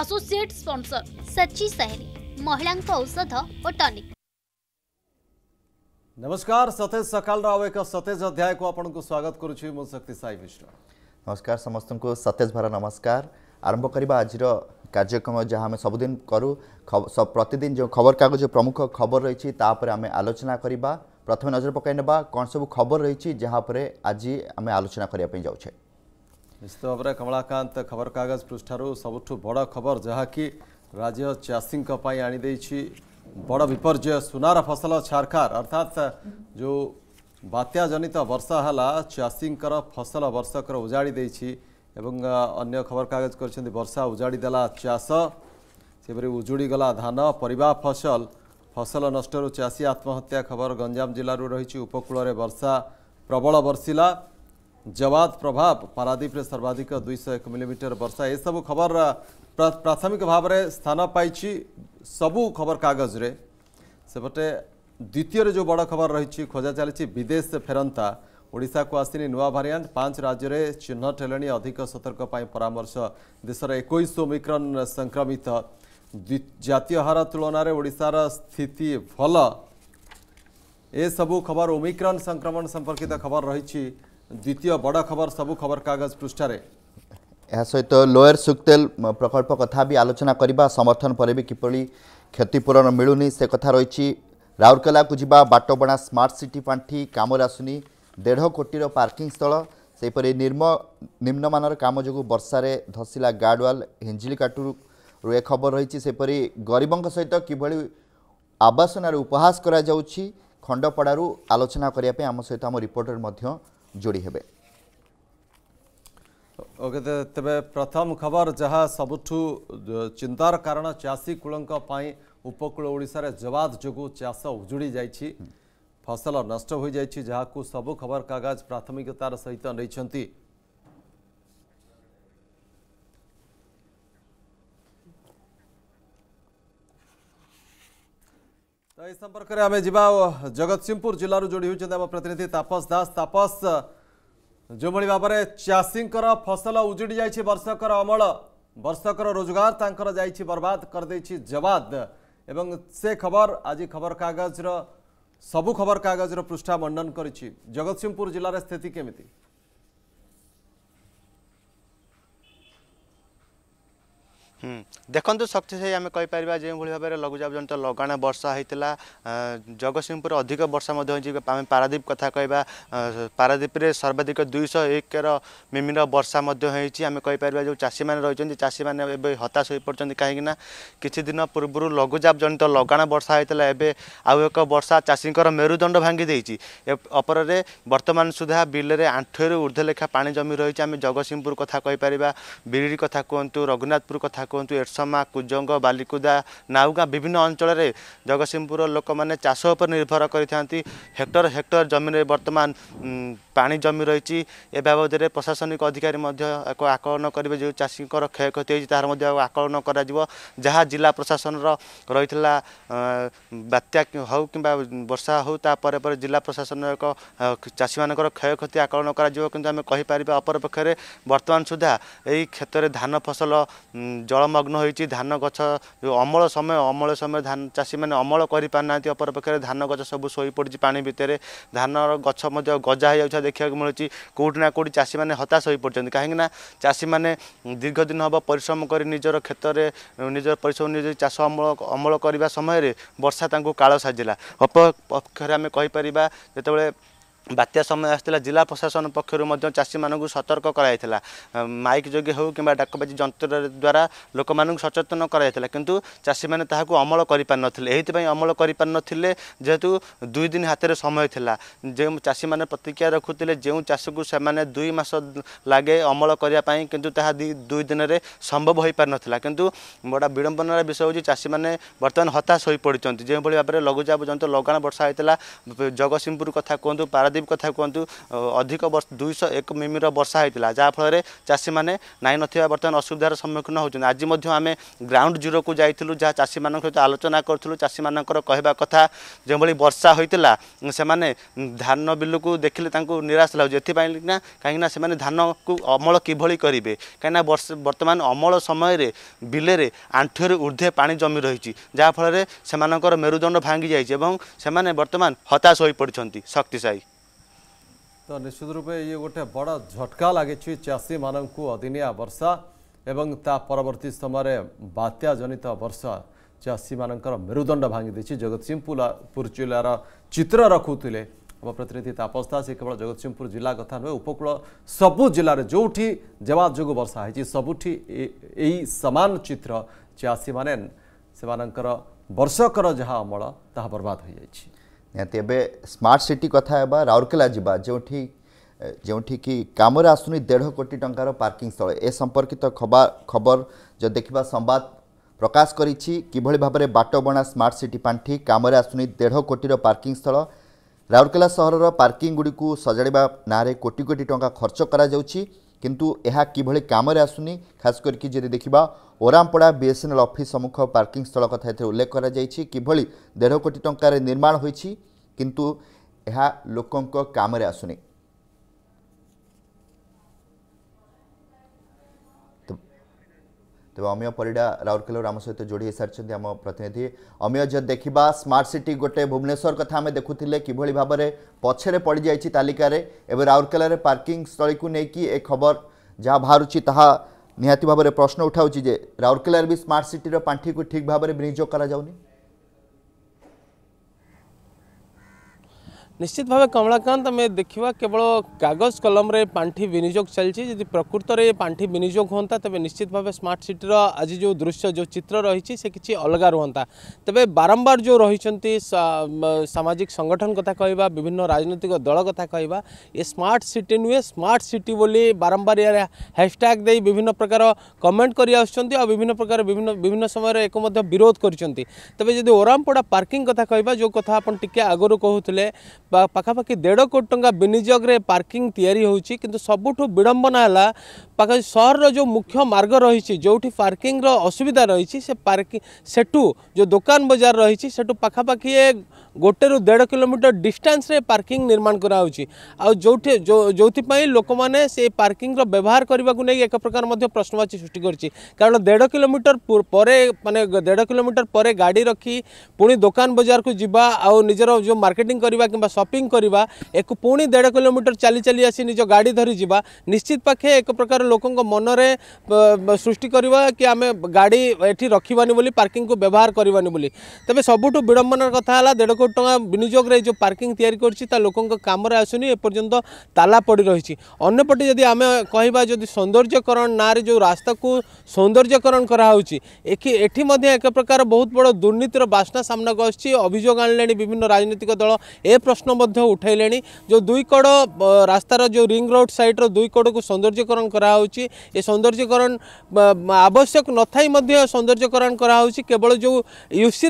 Associate sponsor ସଚି ସାହେରୀ ମହିଳାଙ୍କ ଔଷଧ ଓ tonic ନମସ୍କାର ସତେଜ ସକାଳର ଆଉ ଏକ ସତେଜ ଅଧ୍ୟାୟକୁ ଆପଣଙ୍କୁ ସ୍ୱାଗତ କରୁଛି ମୁଁ ଶକ୍ତି ସାଇ ମିଶ୍ର ନମସ୍କାର ସମସ୍ତଙ୍କୁ ସତେଜ ଭାର ନମସ୍କାର ଆରମ୍ଭ କରିବା ଆଜିର କାର୍ଯ୍ୟକ୍ରମ ଯାହା ଆମେ ସବୁଦିନ କରୁ ପ୍ରତିଦିନ ଯେଉଁ ଖବରକାଗଜ ପ୍ରମୁଖ ଖବର ରହିଛି ତା ଉପରେ ଆମେ ଆଲୋଚନା କରିବା ପ୍ରଥମେ ନଜର ପକାଇ ନେବା କ'ଣ ସବୁ ଖବର ରହିଛି ଯାହା ଉପରେ ଆଜି ଆମେ ଆଲୋଚନା କରିବା ପାଇଁ ଯାଉଛେ निश्चित भावना कमलाकान्त खबरकगज पृष्ठहरू सबुठु बड खबर जहाक राज्य चासी आनिदेछ बड सुनार फसल छारखार अर्थात जो बात्या जनित बात्याजन वर्षाहेला चासीको फसल उजाड़ी उजाडिदि एवं अन्य खबर कागज उजाड़ी खबरकगज गरिजाडिदेला चास उजुड़ी गला धान पर फसल फसल नष्टहरू चासी आत्महत्या खबर गञ्जाम जिल्लो रहि उपूल वर्षा प्रबल बर्षिला जवाद प्रभाव पारादीप सर्वाधिक दुईश एक मिलीमिटर वर्षा एसबू खबर प्राथमिक भाव में स्थान पाई सबू खबर कागजे सेपटे द्वितीय जो बड़ खबर रही खोजा चली विदेश फेरंता ओडा को आसनी नुआ भारियांट पांच राज्य में चिह्नट है अधिक सतर्कपाई परामर्श देशर एक ओमिक्रन संक्रमित जातीय हार तुलन ओडार स्थित भल ए सबू खबर ओमिक्रन संक्रमण संपर्कित खबर रही ଦ୍ୱିତୀୟ ବଡ଼ ଖବର ସବୁ ଖବରକାଗଜ ପୃଷ୍ଠାରେ ଏହା ସହିତ ଲୋୟର ସୁକ୍ତେଲ ପ୍ରକଳ୍ପ କଥା ବି ଆଲୋଚନା କରିବା ସମର୍ଥନ ପରେ ବି କିପରି କ୍ଷତିପୂରଣ ମିଳୁନି ସେ କଥା ରହିଛି ରାଉରକେଲାକୁ ଯିବା ବାଟବଣା ସ୍ମାର୍ଟ ସିଟି ପାଣ୍ଠି କାମରେ ଆସୁନି ଦେଢ଼ କୋଟିର ପାର୍କିଂ ସ୍ଥଳ ସେହିପରି ନିମ୍ନ ନିମ୍ନମାନର କାମ ଯୋଗୁଁ ବର୍ଷାରେ ଧସିଲା ଗାର୍ଡୱାଲ ହିଞ୍ଜିଲିକାଟୁରୁ ଏ ଖବର ରହିଛି ସେହିପରି ଗରିବଙ୍କ ସହିତ କିଭଳି ଆବାସନାରେ ଉପହାସ କରାଯାଉଛି ଖଣ୍ଡପଡ଼ାରୁ ଆଲୋଚନା କରିବା ପାଇଁ ଆମ ସହିତ ଆମ ରିପୋର୍ଟର ମଧ୍ୟ जोड़ी हेबे ओके तेरे प्रथम खबर जहाँ सबुठ चिंतार कारण चाषी कूल उपकूल ओडार जवाद जो चाष उजुड़ी जा हम्म। फसल नष्ट हो जाती जहाँ सबु खबर कागज प्राथमिकतार सहित नहीं ए सम्पर्केरि जो जगतसिंहपुर जु जोडीहेन्ट आम प्रतिनिधि तापस दास तापस जो भावर चासीको फसल उजुडिस बर्षकर अमल वर्षको रोजगार त बर्बाद गरिदिन्छ जवाद से खबर आज खबरकग र सब खबरकगज र पृष्ठ मण्डन गरिगतसिंहपुर जा स्थिति केमिति ଦେଖନ୍ତୁ ଶକ୍ତିଶାୟୀ ଆମେ କହିପାରିବା ଯେଉଁଭଳି ଭାବରେ ଲଘୁଚାପ ଜନିତ ଲଗାଣ ବର୍ଷା ହୋଇଥିଲା ଜଗତସିଂହପୁରରେ ଅଧିକ ବର୍ଷା ମଧ୍ୟ ହୋଇଛି ଆମେ ପାରାଦ୍ୱୀପ କଥା କହିବା ପାରାଦ୍ୱୀପରେ ସର୍ବାଧିକ ଦୁଇଶହ ଏକର ମିମିର ବର୍ଷା ମଧ୍ୟ ହୋଇଛି ଆମେ କହିପାରିବା ଯେଉଁ ଚାଷୀମାନେ ରହିଛନ୍ତି ଚାଷୀମାନେ ଏବେ ହତାଶ ହୋଇପଡ଼ୁଛନ୍ତି କାହିଁକିନା କିଛି ଦିନ ପୂର୍ବରୁ ଲଘୁଚାପ ଜନିତ ଲଗାଣ ବର୍ଷା ହୋଇଥିଲା ଏବେ ଆଉ ଏକ ବର୍ଷା ଚାଷୀଙ୍କର ମେରୁଦଣ୍ଡ ଭାଙ୍ଗି ଦେଇଛି ଅପରରେ ବର୍ତ୍ତମାନ ସୁଦ୍ଧା ବିଲରେ ଆଣ୍ଠୁଏରୁ ଉର୍ଦ୍ଧ୍ୱ ଲେଖା ପାଣି ଜମି ରହିଛି ଆମେ ଜଗତସିଂହପୁର କଥା କହିପାରିବା ବିରିଡ଼ି କଥା କୁହନ୍ତୁ ରଘୁନାଥପୁର କଥା କୁହନ୍ତୁ ଏରସମା କୁଜଙ୍ଗ ବାଲିକୁଦା ନାଉଗାଁ ବିଭିନ୍ନ ଅଞ୍ଚଳରେ ଜଗତସିଂହପୁର ଲୋକମାନେ ଚାଷ ଉପରେ ନିର୍ଭର କରିଥାନ୍ତି ହେକ୍ଟର ହେକ୍ଟର ଜମିରେ ବର୍ତ୍ତମାନ ପାଣି ଜମି ରହିଛି ଏ ବାବଦରେ ପ୍ରଶାସନିକ ଅଧିକାରୀ ମଧ୍ୟ ଏକ ଆକଳନ କରିବେ ଯେଉଁ ଚାଷୀଙ୍କର କ୍ଷୟକ୍ଷତି ହୋଇଛି ତାହାର ମଧ୍ୟ ଆକଳନ କରାଯିବ ଯାହା ଜିଲ୍ଲା ପ୍ରଶାସନର ରହିଥିଲା ବାତ୍ୟା ହେଉ କିମ୍ବା ବର୍ଷା ହେଉ ତା'ପରେ ପରେ ଜିଲ୍ଲା ପ୍ରଶାସନ ଏକ ଚାଷୀମାନଙ୍କର କ୍ଷୟକ୍ଷତି ଆକଳନ କରାଯିବ କିନ୍ତୁ ଆମେ କହିପାରିବା ଅପରପକ୍ଷରେ ବର୍ତ୍ତମାନ ସୁଦ୍ଧା ଏହି କ୍ଷେତ୍ରରେ ଧାନ ଫସଲ ଜଳ ଜଳମଗ୍ନ ହୋଇଛି ଧାନ ଗଛ ଯେଉଁ ଅମଳ ସମୟ ଅମଳ ସମୟ ଧାନ ଚାଷୀମାନେ ଅମଳ କରିପାରୁନାହାନ୍ତି ଅପରପକ୍ଷରେ ଧାନ ଗଛ ସବୁ ଶୋଇପଡ଼ିଛି ପାଣି ଭିତରେ ଧାନର ଗଛ ମଧ୍ୟ ଗଜା ହୋଇଯାଉଥିବା ଦେଖିବାକୁ ମିଳୁଛି କେଉଁଠି ନା କେଉଁଠି ଚାଷୀମାନେ ହତାଶ ହୋଇପଡ଼ିଛନ୍ତି କାହିଁକିନା ଚାଷୀମାନେ ଦୀର୍ଘ ଦିନ ହେବ ପରିଶ୍ରମ କରି ନିଜର କ୍ଷେତରେ ନିଜର ପରିଶ୍ରମ ନିଜ ଚାଷ ଅମଳ ଅମଳ କରିବା ସମୟରେ ବର୍ଷା ତାଙ୍କୁ କାଳ ସାଜିଲା ଅପପକ୍ଷରେ ଆମେ କହିପାରିବା ଯେତେବେଳେ ବାତ୍ୟା ସମୟ ଆସିଥିଲା ଜିଲ୍ଲା ପ୍ରଶାସନ ପକ୍ଷରୁ ମଧ୍ୟ ଚାଷୀମାନଙ୍କୁ ସତର୍କ କରାଯାଇଥିଲା ମାଇକ୍ ଯୋଗେ ହେଉ କିମ୍ବା ଡାକବାଜି ଯନ୍ତ୍ର ଦ୍ୱାରା ଲୋକମାନଙ୍କୁ ସଚେତନ କରାଯାଇଥିଲା କିନ୍ତୁ ଚାଷୀମାନେ ତାହାକୁ ଅମଳ କରିପାରିନଥିଲେ ଏଇଥିପାଇଁ ଅମଳ କରିପାରିନଥିଲେ ଯେହେତୁ ଦୁଇ ଦିନ ହାତରେ ସମୟ ଥିଲା ଯେଉଁ ଚାଷୀମାନେ ପ୍ରତିକ୍ରିୟା ରଖୁଥିଲେ ଯେଉଁ ଚାଷକୁ ସେମାନେ ଦୁଇ ମାସ ଲାଗେ ଅମଳ କରିବା ପାଇଁ କିନ୍ତୁ ତାହା ଦୁଇ ଦିନରେ ସମ୍ଭବ ହୋଇପାରିନଥିଲା କିନ୍ତୁ ବଡ଼ ବିଡ଼ମ୍ବନାର ବିଷୟ ହେଉଛି ଚାଷୀମାନେ ବର୍ତ୍ତମାନ ହତାଶ ହୋଇପଡ଼ିଛନ୍ତି ଯେଉଁଭଳି ଭାବରେ ଲଘୁଚାପ ଯନ୍ତ୍ର ଲଗାଣ ବର୍ଷା ହୋଇଥିଲା ଜଗତସିଂହପୁର କଥା କୁହନ୍ତୁ ପାରାଦ୍ୱୀପ ଖରିଫ କଥା କୁହନ୍ତୁ ଅଧିକ ଦୁଇଶହ ଏକ ମିମିର ବର୍ଷା ହୋଇଥିଲା ଯାହାଫଳରେ ଚାଷୀମାନେ ନାହିଁ ନଥିବା ବର୍ତ୍ତମାନ ଅସୁବିଧାର ସମ୍ମୁଖୀନ ହେଉଛନ୍ତି ଆଜି ମଧ୍ୟ ଆମେ ଗ୍ରାଉଣ୍ଡ ଜିରୋକୁ ଯାଇଥିଲୁ ଯାହା ଚାଷୀମାନଙ୍କ ସହିତ ଆଲୋଚନା କରୁଥିଲୁ ଚାଷୀମାନଙ୍କର କହିବା କଥା ଯେଉଁଭଳି ବର୍ଷା ହୋଇଥିଲା ସେମାନେ ଧାନ ବିଲକୁ ଦେଖିଲେ ତାଙ୍କୁ ନିରାଶ ଲାଗୁଛି ଏଥିପାଇଁ ନା କାହିଁକିନା ସେମାନେ ଧାନକୁ ଅମଳ କିଭଳି କରିବେ କାହିଁକିନା ବର୍ତ୍ତମାନ ଅମଳ ସମୟରେ ବିଲରେ ଆଣ୍ଠୁଏରୁ ଉର୍ଦ୍ଧ୍ୱେ ପାଣି ଜମି ରହିଛି ଯାହାଫଳରେ ସେମାନଙ୍କର ମେରୁଦଣ୍ଡ ଭାଙ୍ଗି ଯାଇଛି ଏବଂ ସେମାନେ ବର୍ତ୍ତମାନ ହତାଶ ହୋଇପଡ଼ିଛନ୍ତି ଶକ୍ତିଶାଳୀ तो निश्चित रूप ये गोटे बड़ झटका लगी चाषी मान अदिनिया वर्षा एवं ता परवर्ती समय बात्या जनित वर्षा चाषी मान मेरुदंड भांगी जगतसिंहपुर जिलार चित्र रखुले आम प्रतिनिधि तापस दास ये केवल जगतसिंहपुर जिला कथा नुहे उपकूल सबु जिले जो जेवा जो वर्षा हो सबुठी सामान चित्र चाषी मैंने वर्षकर जहाँ अमल ता बर्बाद हो जाए ନିହାତି ଏବେ ସ୍ମାର୍ଟ ସିଟି କଥା ହେବା ରାଉରକେଲା ଯିବା ଯେଉଁଠି ଯେଉଁଠିକି କାମରେ ଆସୁନି ଦେଢ଼ କୋଟି ଟଙ୍କାର ପାର୍କିଂ ସ୍ଥଳ ଏ ସମ୍ପର୍କିତ ଖବର ଯଦି ଦେଖିବା ସମ୍ବାଦ ପ୍ରକାଶ କରିଛି କିଭଳି ଭାବରେ ବାଟବଣା ସ୍ମାର୍ଟ ସିଟି ପାଣ୍ଠି କାମରେ ଆସୁନି ଦେଢ଼ କୋଟିର ପାର୍କିଂ ସ୍ଥଳ ରାଉରକେଲା ସହରର ପାର୍କିଂଗୁଡ଼ିକୁ ସଜାଡ଼ିବା ନାଁରେ କୋଟି କୋଟି ଟଙ୍କା ଖର୍ଚ୍ଚ କରାଯାଉଛି କିନ୍ତୁ ଏହା କିଭଳି କାମରେ ଆସୁନି ଖାସ୍ କରିକି ଯଦି ଦେଖିବା ଓରାମପଡ଼ା ବିଏସ୍ଏନ୍ଏଲ୍ ଅଫିସ୍ ସମ୍ମୁଖ ପାର୍କିଂ ସ୍ଥଳ କଥା ଏଥିରେ ଉଲ୍ଲେଖ କରାଯାଇଛି କିଭଳି ଦେଢ଼ କୋଟି ଟଙ୍କାରେ ନିର୍ମାଣ ହୋଇଛି କିନ୍ତୁ ଏହା ଲୋକଙ୍କ କାମରେ ଆସୁନି ତେବେ ଅମୀୟ ପରିଡ଼ା ରାଉରକେଲାରୁ ଆମ ସହିତ ଯୋଡ଼ି ହୋଇସାରିଛନ୍ତି ଆମ ପ୍ରତିନିଧି ଅମୀୟ ଯଦି ଦେଖିବା ସ୍ମାର୍ଟ ସିଟି ଗୋଟେ ଭୁବନେଶ୍ୱର କଥା ଆମେ ଦେଖୁଥିଲେ କିଭଳି ଭାବରେ ପଛରେ ପଡ଼ିଯାଇଛି ତାଲିକାରେ ଏବେ ରାଉରକେଲାରେ ପାର୍କିଂ ସ୍ଥଳୀକୁ ନେଇକି ଏ ଖବର ଯାହା ବାହାରୁଛି ତାହା ନିହାତି ଭାବରେ ପ୍ରଶ୍ନ ଉଠାଉଛି ଯେ ରାଉରକେଲାରେ ବି ସ୍ମାର୍ଟ ସିଟିର ପାଣ୍ଠିକୁ ଠିକ୍ ଭାବରେ ବିନିଯୋଗ କରାଯାଉନି নিশ্চিত ভাবে কমলাকান্ত আমি দেখা কেবল কাগজ কলমে পাঠি বিনিযোগ চলছে যদি প্রকৃতরে পাঠি বিনিযোগ হুঁতা তবে নিশ্চিত ভাবে স্মার্ট সিটির আজ যে দৃশ্য যে চিত্র রয়েছে সে কিছু অলগা রুহতা তবে বারম্বার যে রয়েছেন সামাজিক সংগঠন কথা কহা বিভিন্ন রাজনৈতিক দল কথা কহা এ স্মার্ট সিটি নুহে স্মার্ট সিটি বলে বারম্বার ইয়ার হ্যাশট্যাগ দিয়ে বিভিন্ন প্রকার কমেন্ট করে আসছেন আর বিভিন্ন প্রকার বিভিন্ন বিভিন্ন সময় এক বিরোধ করছেন তবে যদি ওরামপড়া পার্কিং কথা কহা যে কথা আপনার টিকি আগর কুলে पखापाखि देढ़ कोटी टाँह विनिजोग पार्किंग तैयारी किंतु सबुठ विड़म्बना है पाखा सहर जो मुख्य मार्ग रही जो पार्किंग असुविधा रही से पार्किंग सेठू जो दुकान बजार रही पखापाखि गोटे रु दे कोमीटर डिस्टान्स पार्किंग निर्माण करा आउ जो जो लोक मैंने से पार्किंग व्यवहार करने को नहीं एक प्रकार प्रश्नवाची सृष्टि करण देढ़ कोमीटर पर मानने देढ़ कोमीटर पर गाड़ी रखी पुणी दोकान बजार को जी आउ निजर जो मार्केंग कि ସପିଂ କରିବା ଏକୁ ପୁଣି ଦେଢ଼ କିଲୋମିଟର ଚାଲି ଚାଲି ଆସି ନିଜ ଗାଡ଼ି ଧରି ଯିବା ନିଶ୍ଚିତ ପାଖେ ଏକ ପ୍ରକାର ଲୋକଙ୍କ ମନରେ ସୃଷ୍ଟି କରିବା କି ଆମେ ଗାଡ଼ି ଏଠି ରଖିବାନି ବୋଲି ପାର୍କିଂକୁ ବ୍ୟବହାର କରିବାନି ବୋଲି ତେବେ ସବୁଠୁ ବିଡ଼ମ୍ବନାର କଥା ହେଲା ଦେଢ଼ କୋଟି ଟଙ୍କା ବିନିଯୋଗରେ ଯେଉଁ ପାର୍କିଂ ତିଆରି କରୁଛି ତା ଲୋକଙ୍କ କାମରେ ଆସୁନି ଏପର୍ଯ୍ୟନ୍ତ ତାଲା ପଡ଼ି ରହିଛି ଅନ୍ୟପଟେ ଯଦି ଆମେ କହିବା ଯଦି ସୌନ୍ଦର୍ଯ୍ୟକରଣ ନାଁରେ ଯେଉଁ ରାସ୍ତାକୁ ସୌନ୍ଦର୍ଯ୍ୟକରଣ କରାହେଉଛି ଏଠି ଏଠି ମଧ୍ୟ ଏକ ପ୍ରକାର ବହୁତ ବଡ଼ ଦୁର୍ନୀତିର ବାସ୍ନା ସାମ୍ନାକୁ ଆସୁଛି ଅଭିଯୋଗ ଆଣିଲେଣି ବିଭିନ୍ନ ରାଜନୈତିକ ଦଳ ଏ ପ୍ରଶ୍ନ प्रश्न उठाइले जो दुई कड़ रास्तार जो रिंग रोड सैड्र दुई कड़ को सौंदर्यकरण करौंदर्यकरण आवश्यक न थे सौंदर्यकरण करवल जो युसी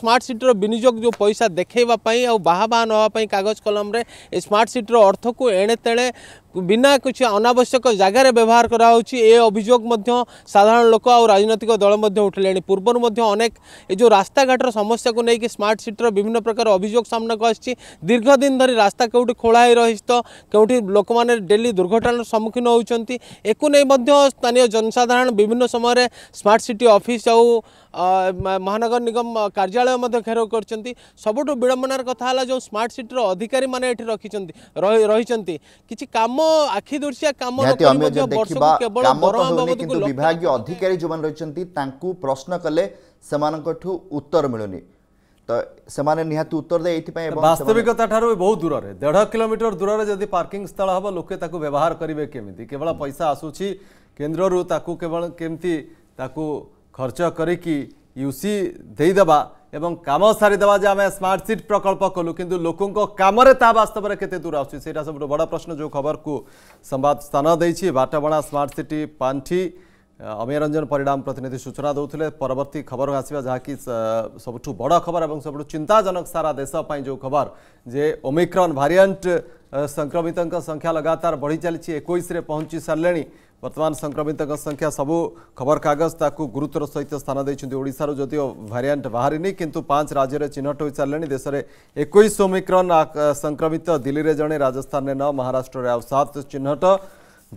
स्मार्ट सीट्र विनिजोग जो पैसा देखेपी आहवाह नापी कागज कलम स्मार्ट सीट्र अर्थ को एणे तेणे बिना कि अनावश्यक जगार व्यवहार करोग साधारण लोक आ राजनैतिक दल उठले पूर्व अनेक ये जो रास्ता घाटर समस्या को लेकिन स्मार्ट सिटर विभिन्न प्रकार अभोग सामना को आ ରହିଛି ଦୀର୍ଘଦିନ ଧରି ରାସ୍ତା କେଉଁଠି ଖୋଳା ହୋଇ ରହିଛି ତ କେଉଁଠି ଲୋକମାନେ ଡେଲି ଦୁର୍ଘଟଣାର ସମ୍ମୁଖୀନ ହେଉଛନ୍ତି ଏକୁ ନେଇ ମଧ୍ୟ ସ୍ଥାନୀୟ ଜନସାଧାରଣ ବିଭିନ୍ନ ସମୟରେ ସ୍ମାର୍ଟ ସିଟି ଅଫିସ୍ ଆଉ ମହାନଗର ନିଗମ କାର୍ଯ୍ୟାଳୟ ମଧ୍ୟ ଘେରାଉ କରିଛନ୍ତି ସବୁଠୁ ବିଡ଼ମ୍ବନାର କଥା ହେଲା ଯେଉଁ ସ୍ମାର୍ଟ ସିଟିର ଅଧିକାରୀମାନେ ଏଠି ରଖିଛନ୍ତି ରହିଛନ୍ତି କିଛି କାମ ଆଖି ଦୃଶିଆ କାମ ବର୍ଷକୁ କେବଳ ବିଭାଗୀୟ ଅଧିକାରୀ ଯେଉଁମାନେ ରହିଛନ୍ତି ତାଙ୍କୁ ପ୍ରଶ୍ନ କଲେ ସେମାନଙ୍କଠୁ ଉତ୍ତର ମିଳୁନି ତ ସେମାନେ ନିହାତି ଉତ୍ତର ଦେବେ ଏଇଥିପାଇଁ ବାସ୍ତବିକତା ଠାରୁ ବହୁତ ଦୂରରେ ଦେଢ଼ କିଲୋମିଟର ଦୂରରେ ଯଦି ପାର୍କିଂ ସ୍ଥଳ ହେବ ଲୋକେ ତାକୁ ବ୍ୟବହାର କରିବେ କେମିତି କେବଳ ପଇସା ଆସୁଛି କେନ୍ଦ୍ରରୁ ତାକୁ କେବଳ କେମିତି ତାକୁ ଖର୍ଚ୍ଚ କରିକି ୟୁସି ଦେଇଦେବା ଏବଂ କାମ ସାରିଦେବା ଯେ ଆମେ ସ୍ମାର୍ଟ ସିଟି ପ୍ରକଳ୍ପ କଲୁ କିନ୍ତୁ ଲୋକଙ୍କ କାମରେ ତା ବାସ୍ତବରେ କେତେ ଦୂର ଆସୁଛି ସେଇଟା ସବୁଠୁ ବଡ଼ ପ୍ରଶ୍ନ ଯେଉଁ ଖବରକୁ ସମ୍ବାଦ ସ୍ଥାନ ଦେଇଛି ବାଟବଣା ସ୍ମାର୍ଟ ସିଟି ପାଣ୍ଠି अमीरंजन রঞ্জন प्रतिनिधि सूचना সূচনা परवर्त खबर খবর जहाँकि सब बड़ खबर और सब चिंताजनक सारा देश जो खबर जे যে খবর संक्रमित संख्या लगातार बढ़ी चली एक पहुंची सारे बर्तमान संक्रमित संख्या सबू खबरकागज ताकू गुरुत्वर सहित स्थान देशार जदिव भारिंट बाहरी कितु पांच राज्य में चिन्हट हो सारे देश में एक ओमिक्रन संक्रमित दिल्ली में जड़े राजस्थान में न महाराष्ट्र में आत चिन्हट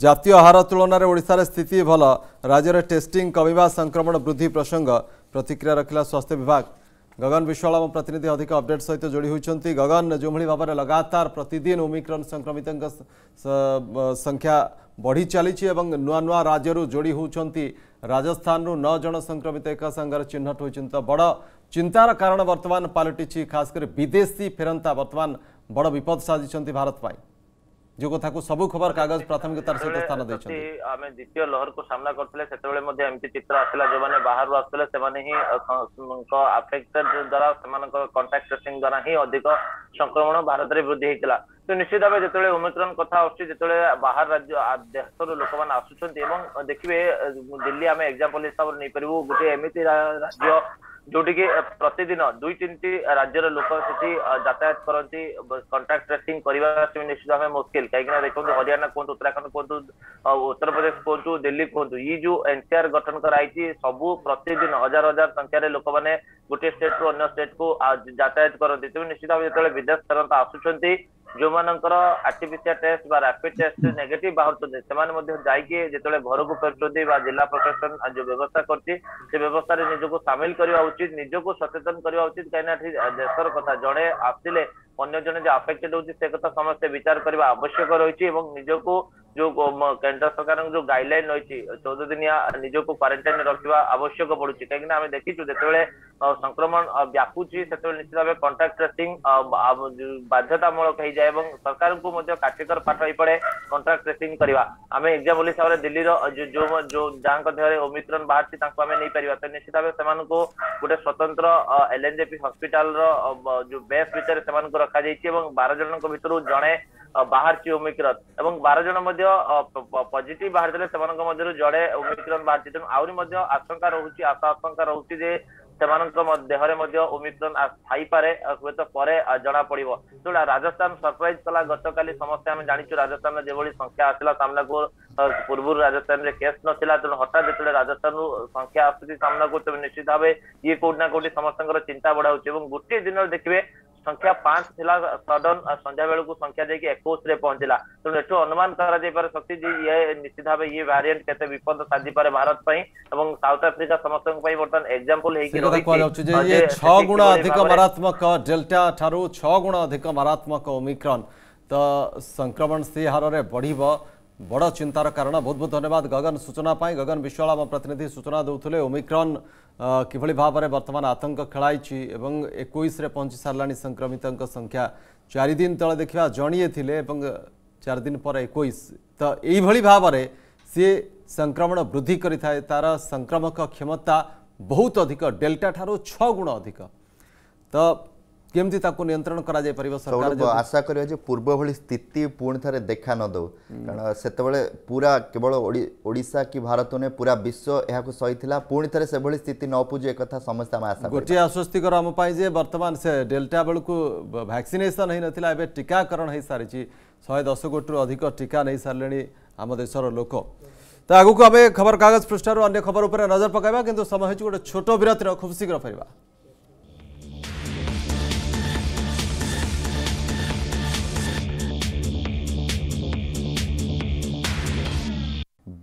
জাতীয় ভারত তুলনারে ওড়িশার স্থিতি ভাল রাজ্যৰ টেস্টিং কবিবা সংক্রমণ বৃদ্ধি প্ৰসংগ প্ৰতিক্ৰিয়া ৰখিলা স্বাস্থ্য বিভাগ গগন বিশ্বালম প্ৰতিনিধি অধিক আপডেট সৈতে জড়িত হৈচନ୍ତି গগন না জুম্বলি ভাবৰে লাগাতার প্ৰতিদিন ওমিক্ৰন সংক্ৰমিতৰ সংখ্যা বঢ়ি চলিছে আৰু নৱনৱা ৰাজ্যৰো জড়িত হৈচନ୍ତି ৰাজস্থানৰ ন জন সংক্ৰমিত এক সংগৰ চিহ্ন হৈচিনতা বৰা চিন্তাৰ কাৰণ বৰ্তমান পালটিছি ખાસকৈ বিদেশী ফেরন্তা বৰ্তমান বৰ বিপদ সাজিচନ୍ତି ভাৰতবাই যে কথাকু সবু খবর কাগজ প্রাথমিকতার সহিত স্থান দিয়েছেন আমি দ্বিতীয় লহর কো সামনা করতলে সেতবেলে মধ্যে এমতি চিত্র আসিলা যে মানে বাহার আসলে সেমানে হি আফেক্টেড দ্বারা সেমানক কন্টাক্ট ট্রেসিং দ্বারা হি অধিক সংক্রমণ ভারতরে বৃদ্ধি হইছিলা তো নিশ্চিত ভাবে যেতবে ওমিক্রন কথা আসছে যেতবে বাহার রাজ্য দেশর লোকমানে আসুচন্তি এবং দেখিবে দিল্লি আমি এক্সাম্পল হিসাবে নেই পারিবু গোটে এমিতি রাজ্য ଯୋଉଠିକି ପ୍ରତିଦିନ ଦୁଇ ତିନିଟି ରାଜ୍ୟର ଲୋକ ସେଠି ଯାତାୟାତ କରନ୍ତି କଣ୍ଟାକ୍ଟ ଟ୍ରେସିଂ କରିବା ନିଶ୍ଚିତ ଭାବେ ମୁସ୍କିଲ କାହିଁକି ନା ଦେଖନ୍ତୁ ହରିୟାଣା କୁହନ୍ତୁ ଉତ୍ତରାଖଣ୍ଡ କୁହନ୍ତୁ ଉତ୍ତରପ୍ରଦେଶ କୁହନ୍ତୁ ଦିଲ୍ଲୀ କୁହନ୍ତୁ ଏଇ ଯୋଉ ଏନସିଆର ଗଠନ କରାଯାଇଛି ସବୁ ପ୍ରତିଦିନ ହଜାର ହଜାର ସଂଖ୍ୟାରେ ଲୋକମାନେ ଗୋଟିଏ ଷ୍ଟେଟରୁ ଅନ୍ୟ କୁ ଯାତାୟାତ କରନ୍ତି ତେବେ ନିଶ୍ଚିତ ଭାବେ ଯେତେବେଳେ ବିଦେଶ ଫେରନ୍ତ ଆସୁଛନ୍ତି ଯେଉଁମାନଙ୍କର ଆର୍ଟିପିସିଆର ଟେଷ୍ଟ ବା ରାପିଡ ଟେଷ୍ଟ ନେଗେଟିଭ ବାହାରୁଛନ୍ତି ସେମାନେ ମଧ୍ୟ ଯାଇକି ଯେତେବେଳେ ଘରକୁ ଫେରୁଛନ୍ତି ବା ଜିଲ୍ଲା ପ୍ରଶାସନ ଯୋଉ ବ୍ୟବସ୍ଥା କରିଛି ସେ ବ୍ୟବସ୍ଥାରେ ନିଜକୁ ସାମିଲ କରିବା ଉଚିତ ନିଜକୁ ସଚେତନ କରିବା ଉଚିତ କାହିଁକିନା ଏଠି ଦେଶର କଥା ଜଣେ ଆସିଲେ अन्य जन जो अपेक्षित होती से कथा समस्त विचार करने आवश्यक रही निजक जो केन्द्र सरकार जो गाइडलैन रही चौदह दिनिया निजक क्वारेटाइन रखा आवश्यक पड़ी कहीं आम देखी जो संक्रमण व्यापू से निश्चित भाव कंटाक्ट ट्रेसिंग बाध्यतामूलक हो जाए सरकार को काठिकर पाठ पड़े कंट्राक्ट ट्रेसिंग करवा आम एक्जामपल हिसाब से दिल्लीर जो जो जो जहां देह ओमिक्रन बाहर आम नहीं पार तो निश्चित भाव को गोटे स्वतंत्र एल एन जेपी हस्पिटाल जो बेस्ट भितर से ରଖାଯାଇଛି ଏବଂ ବାର ଜଣଙ୍କ ଭିତରୁ ଜଣେ ବାହାରିଛି ଓମିକ୍ରନ ଏବଂ ବାର ଜଣ ମଧ୍ୟ ପଜିଟିଭ ବାହାରିଥିଲେ ସେମାନଙ୍କ ମଧ୍ୟରୁ ଜଣେ ଓମିକ୍ରନ ବାହାରିଛି ତେଣୁ ଆହୁରି ମଧ୍ୟ ଆଶଙ୍କା ରହୁଛି ଆଶା ଆଶଙ୍କା ରହୁଛି ଯେ ସେମାନଙ୍କ ଦେହରେ ମଧ୍ୟ ଓମିକ୍ରନ ଥାଇପାରେ ହୁଏତ ପରେ ଜଣା ପଡିବ ତେଣୁ ରାଜସ୍ଥାନ ସରପ୍ରାଇଜ କଲା ଗତକାଲି ସମସ୍ତେ ଆମେ ଜାଣିଛୁ ରାଜସ୍ଥାନର ଯେଭଳି ସଂଖ୍ୟା ଆସିଲା ସାମ୍ନାକୁ ପୂର୍ବରୁ ରାଜସ୍ଥାନରେ କେସ୍ ନଥିଲା ତେଣୁ ହଠାତ୍ ଯେତେବେଳେ ରାଜସ୍ଥାନରୁ ସଂଖ୍ୟା ଆସୁଛି ସାମ୍ନାକୁ ତେବେ ନିଶ୍ଚିତ ଭାବେ ଇଏ କୋଉଠି ନା କୋଉଠି ସମସ୍ତଙ୍କର ଚିନ୍ତା ବଢାଉଛି ଏବଂ ଗୋଟିଏ ଦିନରେ ଦେଖିବେ संख्या पांच थिला सडन संध्या बेल को संख्या जाकि एक पहुंचला तेनाली अनुमान करे शक्ति ये निश्चित भाव ये वारियंट के विपद साजिप भारत साउथ आफ्रिका समस्त बर्तन एक्जामपल मारात्मक डेल्टा ठार छुण अधिक मारात्मक ओमिक्रन तो संक्रमण से हार बढ़ बड़ चिंतार कारण बहुत बहुत धन्यवाद गगन सूचना गगन विश्वाल आम प्रतिनिधि सूचना दूसरे ओमिक्रन किभली भाव में बर्तमान आतंक खेलाई एक पहुंची सारा संक्रमित संख्या चारिदिन तले देखा जड़ीए थे दिन पर एक तो यही भाव में सी संक्रमण वृद्धि करें तार संक्रमक क्षमता बहुत अधिक डेल्टा ठार छुण अधिक तो কেমতি তাকে নিয়ন্ত্রণ করা যাই পারিব সরকার আশা করিবা যে পূর্ব ভলি স্থিতি পুনি থরে দেখা ন দৌ কারণ সেতবেলে পুরা কেবল ওড়িশা কি ভারত নে পুরা বিশ্ব এহাকু সহিছিলা পুনি থরে সেভলি স্থিতি ন পুজে একথা সমস্ত আমি আশা গোটিয়ে আশ্বস্তিকর আম পাই যে বর্তমান সে ডেল্টা বেলকু ভ্যাকসিনেসন হই নথিলা এবে টিকাকরণ হই সারিছি 110 কোটির অধিক টিকা নেই সারলেনি আম দেশর লোক তো আগুক আমি খবরকাগজ পৃষ্ঠার অন্য খবর উপরে নজর পকাইবা কিন্তু সময় হচ্ছে গোটে ছোট বিরতির খুব শীঘ্র ফেরা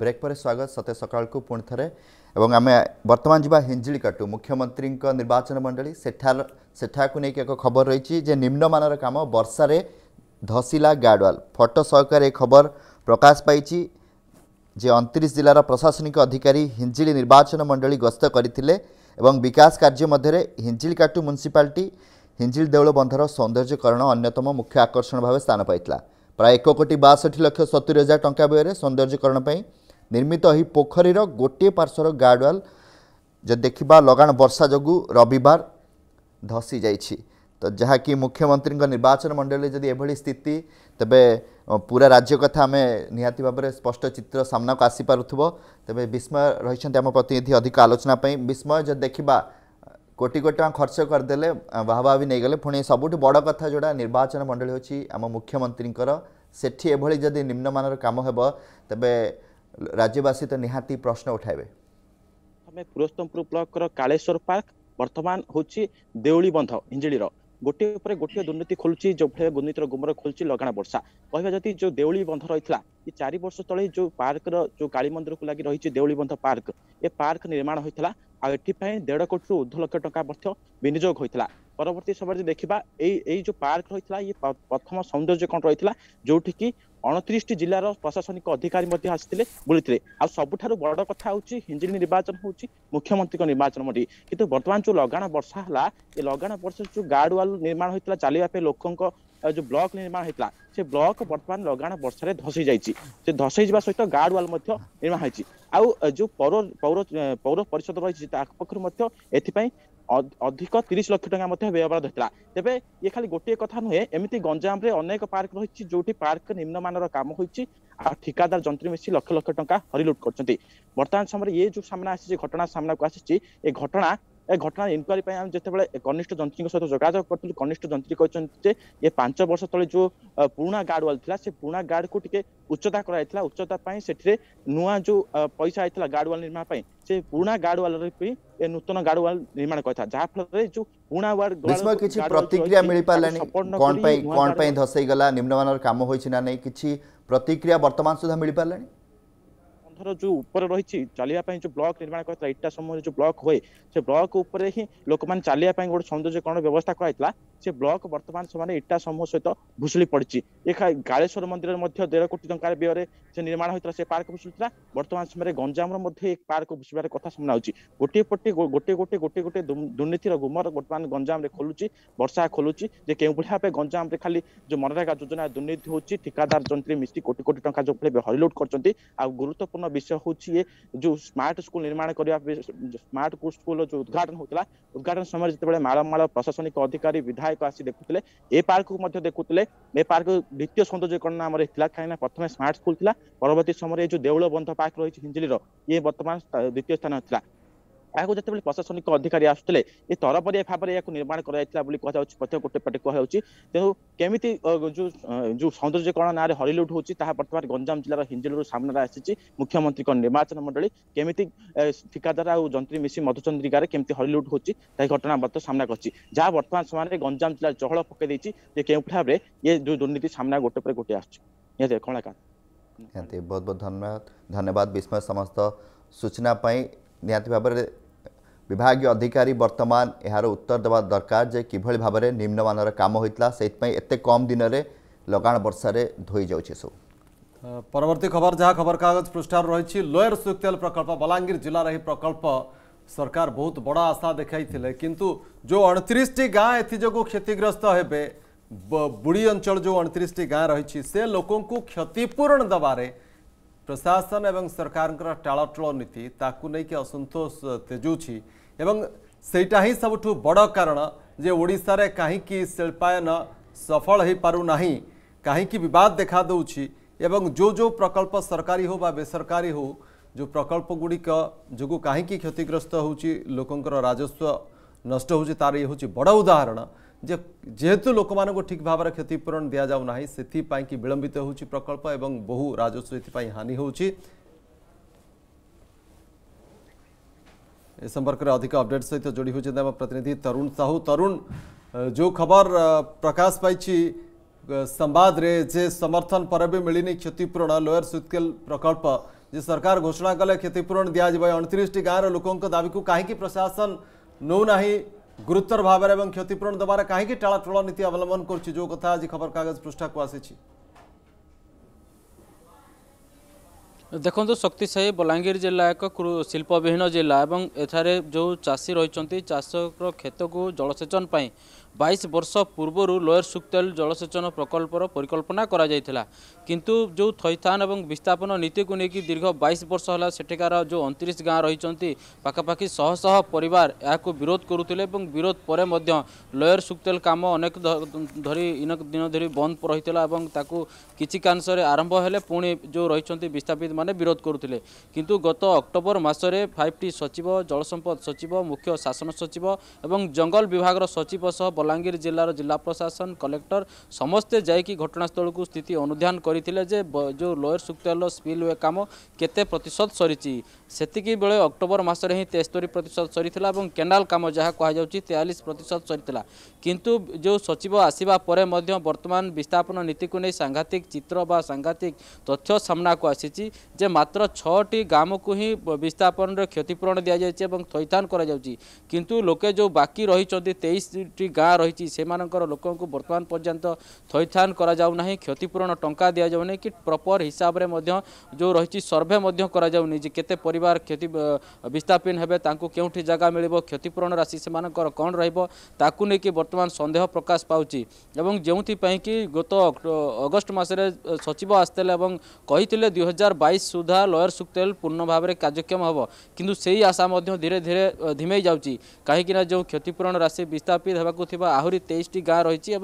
ବ୍ରେକ୍ ପରେ ସ୍ୱାଗତ ସତେ ସକାଳକୁ ପୁଣି ଥରେ ଏବଂ ଆମେ ବର୍ତ୍ତମାନ ଯିବା ହିଞ୍ଜିଳିକାଟୁ ମୁଖ୍ୟମନ୍ତ୍ରୀଙ୍କ ନିର୍ବାଚନ ମଣ୍ଡଳୀ ସେଠାର ସେଠାକୁ ନେଇକି ଏକ ଖବର ରହିଛି ଯେ ନିମ୍ନମାନର କାମ ବର୍ଷାରେ ଧସିଲା ଗାଡ଼ୱାଲ ଫଟୋ ସହକାରେ ଏ ଖବର ପ୍ରକାଶ ପାଇଛି ଯେ ଅଣତିରିଶ ଜିଲ୍ଲାର ପ୍ରଶାସନିକ ଅଧିକାରୀ ହିଞ୍ଜିଳି ନିର୍ବାଚନ ମଣ୍ଡଳୀ ଗସ୍ତ କରିଥିଲେ ଏବଂ ବିକାଶ କାର୍ଯ୍ୟ ମଧ୍ୟରେ ହିଞ୍ଜିଳିକାଟୁ ମ୍ୟୁନିସିପାଲିଟି ହିଞ୍ଜିଳି ଦେଉଳ ବନ୍ଧର ସୌନ୍ଦର୍ଯ୍ୟକରଣ ଅନ୍ୟତମ ମୁଖ୍ୟ ଆକର୍ଷଣ ଭାବେ ସ୍ଥାନ ପାଇଥିଲା ପ୍ରାୟ ଏକ କୋଟି ବାଷଠି ଲକ୍ଷ ସତୁରି ହଜାର ଟଙ୍କା ବ୍ୟୟରେ ସୌନ୍ଦର୍ଯ୍ୟକରଣ ପାଇଁ ନିର୍ମିତ ଏହି ପୋଖରୀର ଗୋଟିଏ ପାର୍ଶ୍ୱର ଗାର୍ଡ଼ୱାଲ ଯଦି ଦେଖିବା ଲଗାଣ ବର୍ଷା ଯୋଗୁଁ ରବିବାର ଧସି ଯାଇଛି ତ ଯାହାକି ମୁଖ୍ୟମନ୍ତ୍ରୀଙ୍କ ନିର୍ବାଚନ ମଣ୍ଡଳୀରେ ଯଦି ଏଭଳି ସ୍ଥିତି ତେବେ ପୁରା ରାଜ୍ୟ କଥା ଆମେ ନିହାତି ଭାବରେ ସ୍ପଷ୍ଟ ଚିତ୍ର ସାମ୍ନାକୁ ଆସିପାରୁଥିବ ତେବେ ବିସ୍ମୟ ରହିଛନ୍ତି ଆମ ପ୍ରତିନିଧି ଅଧିକ ଆଲୋଚନା ପାଇଁ ବିସ୍ମୟ ଯଦି ଦେଖିବା କୋଟି କୋଟି ଟଙ୍କା ଖର୍ଚ୍ଚ କରିଦେଲେ ବାହାବାହି ନେଇଗଲେ ପୁଣି ସବୁଠୁ ବଡ଼ କଥା ଯେଉଁଟା ନିର୍ବାଚନ ମଣ୍ଡଳୀ ହେଉଛି ଆମ ମୁଖ୍ୟମନ୍ତ୍ରୀଙ୍କର ସେଠି ଏଭଳି ଯଦି ନିମ୍ନମାନର କାମ ହେବ ତେବେ রাজ্যবাসী তো নিহাতি প্রশ্ন উঠাইবে আমি পুরস্তমপুর ব্লকর কালেশ্বর পার্ক বর্তমান হচ্ছে দেউলি বন্ধ হিঞ্জিড়ির ଗୋଟିଏ ଉପରେ ଗୋଟିଏ ଦୁର୍ନୀତି ଖୋଲୁଛି ଯେଉଁଭଳି ଦୁର୍ନୀତିର ଗୁମର ଖୋଲୁଛି ଲଗାଣ ବର୍ଷା କହିବା ଯଦି ଯୋଉ ଦେଉଳି ବନ୍ଧ ରହିଥିଲା ଏ ଚାରି ବର୍ଷ ତଳେ ଯୋଉ ପାର୍କର ଯୋଉ କାଳୀ ମନ୍ଦିରକୁ ଲାଗି ରହିଛି ଦେଉଳି ବନ୍ଧ ପାର୍କ ଏ ପାର୍କ ନିର୍ମାଣ ହୋଇଥିଲା ଆଉ ଏଥିପାଇଁ ଦେଢ କୋଟିରୁ ଉର୍ଦ୍ଧ ଲକ୍ଷ ଟଙ୍କା ମଧ୍ୟ ବିନିଯୋଗ ହୋଇଥିଲା ପରବର୍ତ୍ତୀ ସମୟରେ ଦେଖିବା ଏଇ ଏଇ ଯୋଉ ପାର୍କ ରହିଥିଲା ଇଏ ପ୍ରଥମ ସୌନ୍ଦର୍ଯ୍ୟକରଣ ରହିଥିଲା ଯୋଉଠିକି ଅଣତିରିଶଟି ଜିଲ୍ଲାର ପ୍ରଶାସନିକ ଅଧିକାରୀ ମଧ୍ୟ ଆସିଥିଲେ ବୁଲିଥିଲେ ଆଉ ସବୁଠାରୁ ବଡ କଥା ହେଉଛି ହିଞ୍ଜିଳି ନିର୍ବାଚନ ହେଉଛି ମୁଖ୍ୟମନ୍ତ୍ରୀଙ୍କ ନିର୍ବାଚନ ମଣ୍ଡି କିନ୍ତୁ ବର୍ତ୍ତମାନ ଯୋଉ ଲଗାଣ ବର୍ଷା ହେଲା ଏ ଲଗାଣ ବର୍ଷା ଯୋଉ ଗାର୍ଡୱାଲ ନିର୍ମାଣ ହୋଇଥିଲା ଚାଲିବା ପାଇଁ ଲୋକଙ୍କ ଯୋଉ ବ୍ଲକ ନିର୍ମାଣ ହେଇଥିଲା ସେ ବ୍ଲକ ବର୍ତ୍ତମାନ ଲଗାଣ ବର୍ଷାରେ ଧସେଇ ଯାଇଛି ସେ ଧସେଇ ଯିବା ସହିତ ଗାର୍ଡୱାଲ ମଧ୍ୟ ନିର୍ମାଣ ହେଇଛି ଆଉ ଯୋଉ ପୌର ପୌର ପୌର ପରିଷଦ ରହିଛି ତା ପକ୍ଷରୁ ମଧ୍ୟ ଏଥିପାଇଁ ଅଧିକ ତିରିଶ ଲକ୍ଷ ଟଙ୍କା ମଧ୍ୟ ବ୍ୟୟବରାଦ ହୋଇଥିଲା ତେବେ ଇଏ ଖାଲି ଗୋଟିଏ କଥା ନୁହେଁ ଏମିତି ଗଞ୍ଜାମରେ ଅନେକ ପାର୍କ ରହିଛି ଯୋଉଠି ପାର୍କ ନିମ୍ନମାନର କାମ ହୋଇଛି ଆଉ ଠିକାଦାର ଯନ୍ତ୍ରୀ ମିଶି ଲକ୍ଷ ଲକ୍ଷ ଟଙ୍କା ହରିଲୁଟ୍ କରୁଛନ୍ତି ବର୍ତ୍ତମାନ ସମୟରେ ଇଏ ଯୋଉ ସାମ୍ନା ଆସିଛି ଘଟଣା ସାମ୍ନାକୁ ଆସିଛି ଏ ଘଟଣା ଏ ଘଟଣା ଇନକ୍ୱାରି ପାଇଁ ଆମେ ଯେତେବେଳେ କନିଷ୍ଠ ଯନ୍ତ୍ରୀଙ୍କ ସହିତ ଯୋଗାଯୋଗ କରିଥିଲୁ କନିଷ୍ଠ ଯନ୍ତ୍ରୀ କହିଛନ୍ତି ଯେ ଏ ପାଞ୍ଚ ବର୍ଷ ତଳେ ଯୋଉ ପୁରୁଣା ଗାର୍ଡୱାଲ ଥିଲା ସେ ପୁରୁଣା ଗାର୍ଡକୁ ଟିକେ ଉଚ୍ଚତା କରାଯାଇଥିଲା ଉଚ୍ଚତା ପାଇଁ ସେଥିରେ ନୂଆ ଯୋଉ ପଇସା ହେଇଥିଲା ଗାର୍ଡୱାଲ ନିର୍ମାଣ ପାଇଁ ସେ ପୁରୁଣା ଗାର୍ଡୱାଲରେ ବି ଏ ନୂତନ ଗାର୍ଡୱାଲ ନିର୍ମାଣ କରିଥିଲା ଯାହାଫଳରେ ଯୋଉ ପୁରୁଣା ୱାର୍ଡ କିଛି ପ୍ରତିକ୍ରିୟା ମିଳିପାରିଲାନି କ'ଣ ପାଇଁ କ'ଣ ପାଇଁ ଧସେଇ ଗଲା ନିମ୍ନମାନର କାମ ହୋଇଛି ନା ନାହିଁ କିଛି ପ୍ରତିକ୍ରିୟା ବର୍ତ୍ତମାନ ସୁଦ୍ଧା ମିଳିପାରିଲାଣି ର ଯୋଉ ଉପରେ ରହିଛି ଚାଲିବା ପାଇଁ ଯୋଉ ବ୍ଲକ ନିର୍ମାଣ କରିଥିଲା ଇଟା ସମୟରେ ଯୋଉ ବ୍ଲକ ହୁଏ ସେ ବ୍ଲକ ଉପରେ ହିଁ ଲୋକମାନେ ଚାଲିବା ପାଇଁ ଗୋଟେ ସୌନ୍ଦର୍ଯ୍ୟକରଣ ବ୍ୟବସ୍ଥା କରାଯାଇଥିଲା ସେ ବ୍ଲକ ବର୍ତ୍ତମାନ ସେମାନେ ଇଟା ସମୂହ ସହିତ ଭୁଷୁଳି ପଡିଛି ଏ ଗାଳେଶ୍ୱର ମନ୍ଦିରରେ ମଧ୍ୟ ଦେଢ଼ କୋଟି ଟଙ୍କାର ବ୍ୟୟରେ ସେ ନିର୍ମାଣ ହୋଇଥିଲା ସେ ପାର୍କ ଭୁଷୁଳିଥିଲା ବର୍ତ୍ତମାନ ସମୟରେ ଗଞ୍ଜାମର ମଧ୍ୟ ଏ ପାର୍କ ଭୁଷିବାର କଥା ଶୁଣା ହେଉଛି ଗୋଟିଏ ପଟେ ଗୋଟିଏ ଗୋଟିଏ ଗୋଟିଏ ଗୋଟିଏ ଦୁର୍ନୀତିର ଗୁମର ବର୍ତ୍ତମାନ ଗଞ୍ଜାମରେ ଖୋଲୁଛି ବର୍ଷା ଖୋଲୁଛି ଯେ କେଉଁ ଭାବେ ଗଞ୍ଜାମରେ ଖାଲି ଯୋଉ ମନରେଗା ଯୋଜନା ଦୁର୍ନୀତି ହେଉଛି ଠିକାଦାର ଯନ୍ତ୍ରୀ ମିଶି କୋଟି କୋଟି ଟଙ୍କା ଯୋଉ ଭଳି ହରିଲୁଟ କରୁଛନ୍ତି ଆଉ ଗୁରୁତ୍ୱପୂର୍ଣ୍ଣ ବିଷୟ ହେଉଛି ଇଏ ଯେଉଁ ସ୍ମାର୍ଟ ସ୍କୁଲ ନିର୍ମାଣ କରିବା ସ୍ମାର୍ଟ ସ୍କୁଲର ଯେଉଁ ଉଦ୍ଘାଟନ ହେଉଥିଲା ଉଦ୍ଘାଟନ ସମୟରେ ଯେତେବେଳେ ମାଳମାଳ ପ୍ରଶାସନିକ ଅଧିକାରୀ ବିଧାୟକ ଆସି ଦେଖୁଥିଲେ ଏ ପାର୍କକୁ ମଧ୍ୟ ଦେଖୁଥିଲେ ଏ ପାର୍କ ଦ୍ୱିତୀୟ ସୌନ୍ଦର୍ଯ୍ୟକରଣ ଆମର କାହିଁକି କାହିଁକିନା ପ୍ରଥମେ ସ୍ମାର୍ଟ ସ୍କୁଲ ଥିଲା ପରବର୍ତ୍ତୀ ସମୟରେ ଏ ଯେଉଁ ଦେଉଳ ବନ୍ଧ ପାର୍କ ରହିଛି ହିଞ୍ଜିଲିର ଇଏ ବର୍ତ୍ତମାନ ଦ୍ୱିତୀୟ ସ୍ଥାନ ଥିଲା ଏହାକୁ ଯେତେବେଳେ ପ୍ରଶାସନିକ ଅଧିକାରୀ ଆସୁଥିଲେ ଏ ତରବରିଆ ଭାବରେ ଏହାକୁ ନିର୍ମାଣ କରାଯାଇଥିଲା ବୋଲି କୁହାଯାଉଛି ପ୍ରତ୍ୟେକ ଗୋଟେ ପଟେ କୁହାଯାଉଛି ତେଣୁ କେମିତି ଯୋଉ ଯୋଉ ସୌନ୍ଦର୍ଯ୍ୟକରଣ ନାଁରେ ହରିଲୁଟ୍ ହଉଛି ତାହା ବର୍ତ୍ତମାନ ଗଞ୍ଜାମ ଜିଲ୍ଲାର ହିଞ୍ଜିଲରୁ ସାମ୍ନାରେ ଆସିଛି ମୁଖ୍ୟମନ୍ତ୍ରୀଙ୍କ ନିର୍ବାଚନ ମଣ୍ଡଳୀ କେମିତି ଠିକାଦାର ଆଉ ଯନ୍ତ୍ରୀ ମିଶି ମଧୁଚନ୍ଦ୍ରିକାରେ କେମିତି ହରିଲୁଟ୍ ହଉଛି ତା ଘଟଣା ମଧ୍ୟ ସାମ୍ନା କରିଛି ଯାହା ବର୍ତ୍ତମାନ ସମୟରେ ଗଞ୍ଜାମ ଜିଲ୍ଲା ଚହଳ ପକେଇ ଦେଇଛି ଯେ କେଉଁ ଭାବରେ ଏ ଯୋଉ ଦୁର୍ନୀତି ସାମ୍ନା ଗୋଟେ ପରେ ଗୋଟେ ଆସୁଛି ନିହାତି କଣ ନିହାତି ବହୁତ ବହୁତ ଧନ୍ୟବାଦ ଧନ୍ୟବାଦ ବିସ୍ମୟ ସମସ୍ତ ସୂଚନା ପାଇଁ ନିହାତି ଭାବରେ ବିଭାଗୀୟ ଅଧିକାରୀ ବର୍ତ୍ତମାନ ଏହାର ଉତ୍ତର ଦେବା ଦରକାର ଯେ କିଭଳି ଭାବରେ ନିମ୍ନମାନର କାମ ହୋଇଥିଲା ସେଇଥିପାଇଁ ଏତେ କମ୍ ଦିନରେ ଲଗାଣ ବର୍ଷାରେ ଧୋଇ ଯାଉଛି ସବୁ ପରବର୍ତ୍ତୀ ଖବର ଯାହା ଖବରକାଗଜ ପୃଷ୍ଠାରେ ରହିଛି ଲୋୟର ସୁକ୍ତେଲ ପ୍ରକଳ୍ପ ବଲାଙ୍ଗୀର ଜିଲ୍ଲାର ଏହି ପ୍ରକଳ୍ପ ସରକାର ବହୁତ ବଡ଼ ଆଶା ଦେଖାଇଥିଲେ କିନ୍ତୁ ଯେଉଁ ଅଣତିରିଶଟି ଗାଁ ଏଥିଯୋଗୁଁ କ୍ଷତିଗ୍ରସ୍ତ ହେବେ ବୁଡ଼ି ଅଞ୍ଚଳ ଯେଉଁ ଅଣତିରିଶଟି ଗାଁ ରହିଛି ସେ ଲୋକଙ୍କୁ କ୍ଷତିପୂରଣ ଦେବାରେ प्रशासन एवं सरकार टाणटोल नीति ताकू नहीं असंतोष तेजुची एवं सेटा ही सब बड़ कारण जे ओडार कहीं शिल्पायन सफल हो पारना कहीं बद देखा एवं जो जो प्रकल्प सरकारी हो बा बेसरकारी हो जो प्रकल्प गुड़िक जो कहीं क्षतिग्रस्त होकर राजस्व नष्ट हो तार ये हूँ बड़ उदाहरण जे जेहेतु लोक मान ठीक भाव में क्षतिपूरण दि जाऊना से कि विलंबित हो प्रकल्प एवं बहु राजस्व ए हानि हो संपर्क में अधिक अपडेट सहित तो जोड़ी होती आम प्रतिनिधि तरुण साहू तरुण जो खबर प्रकाश पाई संवाद रे जे समर्थन पर भी मिलनी क्षतिपूरण लोअर सुथकेल प्रकल्प जे सरकार घोषणा कले क्षतिपूरण दिजाव अणतीस गाँव रोक दावी को कहीं प्रशासन नौना গুরুতর ভাবে এবং ক্ষতিপূরণ দেবার কাহি টাড়াটোল নীতি অবলম্বন করছে যে কথা আজ খবরকাগজ পৃষ্ঠাকু আসিছি ଦେଖନ୍ତୁ ଶକ୍ତିଶାହୀ ବଲାଙ୍ଗୀର ଜିଲ୍ଲା ଏକ ଶିଳ୍ପବିହୀନ ଜିଲ୍ଲା ଏବଂ ଏଠାରେ ଯେଉଁ ଚାଷୀ ରହିଛନ୍ତି ଚାଷର କ୍ଷେତକୁ ଜଳସେଚନ ପାଇଁ ବାଇଶ ବର୍ଷ ପୂର୍ବରୁ ଲୋୟର ସୁକ୍ତେଲ ଜଳସେଚନ ପ୍ରକଳ୍ପର ପରିକଳ୍ପନା କରାଯାଇଥିଲା কিন্তু ଯେଉଁ ଥଇଥାନ ଏବଂ ବିସ୍ଥାପନ ନୀତିକୁ ନେଇକି ଦୀର୍ଘ ବାଇଶ ବର୍ଷ ହେଲା ସେଠିକାର ଯେଉଁ ଅଣତିରିଶ ଗାଁ ରହିଛନ୍ତି ପାଖାପାଖି ଶହ ଶହ ପରିବାର ଏହାକୁ ବିରୋଧ କରୁଥିଲେ ଏବଂ ବିରୋଧ ପରେ ମଧ୍ୟ ଲୟର ସୁକ୍ତେଲ କାମ ଅନେକ ଧରି ଅନେକ ଦିନ ଧରି ବନ୍ଦ ରହିଥିଲା ଏବଂ ତାକୁ କିଛି କାଂଶରେ ଆରମ୍ଭ ହେଲେ ପୁଣି ଯେଉଁ ରହିଛନ୍ତି ବିସ୍ଥାପିତମାନେ ବିରୋଧ କରୁଥିଲେ କିନ୍ତୁ ଗତ ଅକ୍ଟୋବର ମାସରେ ଫାଇଭ୍ ଟି ସଚିବ ଜଳସମ୍ପଦ ସଚିବ ମୁଖ୍ୟ ଶାସନ ସଚିବ ଏବଂ ଜଙ୍ଗଲ ବିଭାଗର ସଚିବ ସହ ବଲାଙ୍ଗୀର ଜିଲ୍ଲାର ଜିଲ୍ଲା ପ୍ରଶାସନ କଲେକ୍ଟର ସମସ୍ତେ ଯାଇକି ଘଟଣାସ୍ଥଳକୁ ସ୍ଥିତି ଅନୁଧ୍ୟାନ କରି କହିଥିଲେ ଯେ ଯେଉଁ ଲୋୟର ସୁକ୍ତେଲ ସ୍ପିଲୱେ କାମ କେତେ ପ୍ରତିଶତ ସରିଛି ସେତିକି ବେଳେ ଅକ୍ଟୋବର ମାସରେ ହିଁ ତେସ୍ତରୀ ପ୍ରତିଶତ ସରିଥିଲା ଏବଂ କେନାଲ କାମ ଯାହା କୁହାଯାଉଛି ତେୟାଳିଶ ପ୍ରତିଶତ ସରିଥିଲା କିନ୍ତୁ ଯେଉଁ ସଚିବ ଆସିବା ପରେ ମଧ୍ୟ ବର୍ତ୍ତମାନ ବିସ୍ଥାପନ ନୀତିକୁ ନେଇ ସାଂଘାତିକ ଚିତ୍ର ବା ସାଂଘାତିକ ତଥ୍ୟ ସାମ୍ନାକୁ ଆସିଛି ଯେ ମାତ୍ର ଛଅଟି ଗ୍ରାମକୁ ହିଁ ବିସ୍ଥାପନରେ କ୍ଷତିପୂରଣ ଦିଆଯାଇଛି ଏବଂ ଥଇଥାନ କରାଯାଉଛି କିନ୍ତୁ ଲୋକେ ଯେଉଁ ବାକି ରହିଛନ୍ତି ତେଇଶଟି ଗାଁ ରହିଛି ସେମାନଙ୍କର ଲୋକଙ୍କୁ ବର୍ତ୍ତମାନ ପର୍ଯ୍ୟନ୍ତ ଥଇଥାନ କରାଯାଉନାହିଁ କ୍ଷତିପୂରଣ ଟଙ୍କା ଦିଆଯାଉଛି कराऊनि कि प्रपर हिसाब से रही सर्भे करते पर क्षति विस्थापीन है क्यों जगह मिल क्षतिपूरण राशि से मानकर कौन रही बर्तमान सन्देह प्रकाश पाँच जो कि गत अगस्ट मसने सचिव आसते दुई हजार बैस सुधा लयर सुक्तेल पूर्ण भाव में कार्यक्षम हे कि आशा धीरे धीरे धीमे जाऊँगी कहीं जो क्षतिपूरण राशि विस्थापित होगा आहरी तेईस गाँव रही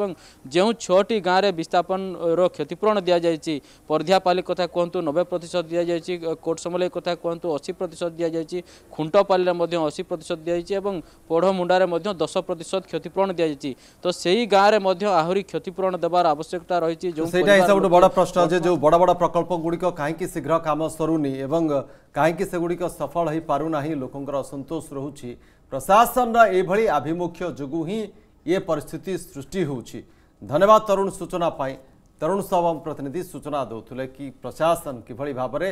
जो छाँ में विस्थापन रो दि दिजाई पर्ध्यापाली कथा कहतु नबे प्रतिशत दि जाएगी कोर्ट समलई कथा कहतु अशी प्रतिशत दि जाएगी खुंटपाली में अशी प्रतिशत दि जाएगी और पोढ़मुंडारे दस प्रतिशत क्षतिपूरण दि जाएगी तो से ही गाँव में मैं आहरी क्षतिपूरण देवार आवश्यकता रही है जो बड़ प्रश्न जो बड़ बड़ प्रकल्प गुड़िक कहीं शीघ्र काम सरुनी कहीं सेगुड़िक सफल हो पारना लोकों असंतोष रोच प्रशासन रिभली जो ही ये परिस्थिति सृष्टि होवाद तरुण सूचना पाई ତରୁଣ ସାବମ ପ୍ରତିନିଧି ସୂଚନା ଦେଉଥିଲେ କି ପ୍ରଶାସନ କିଭଳି ଭାବରେ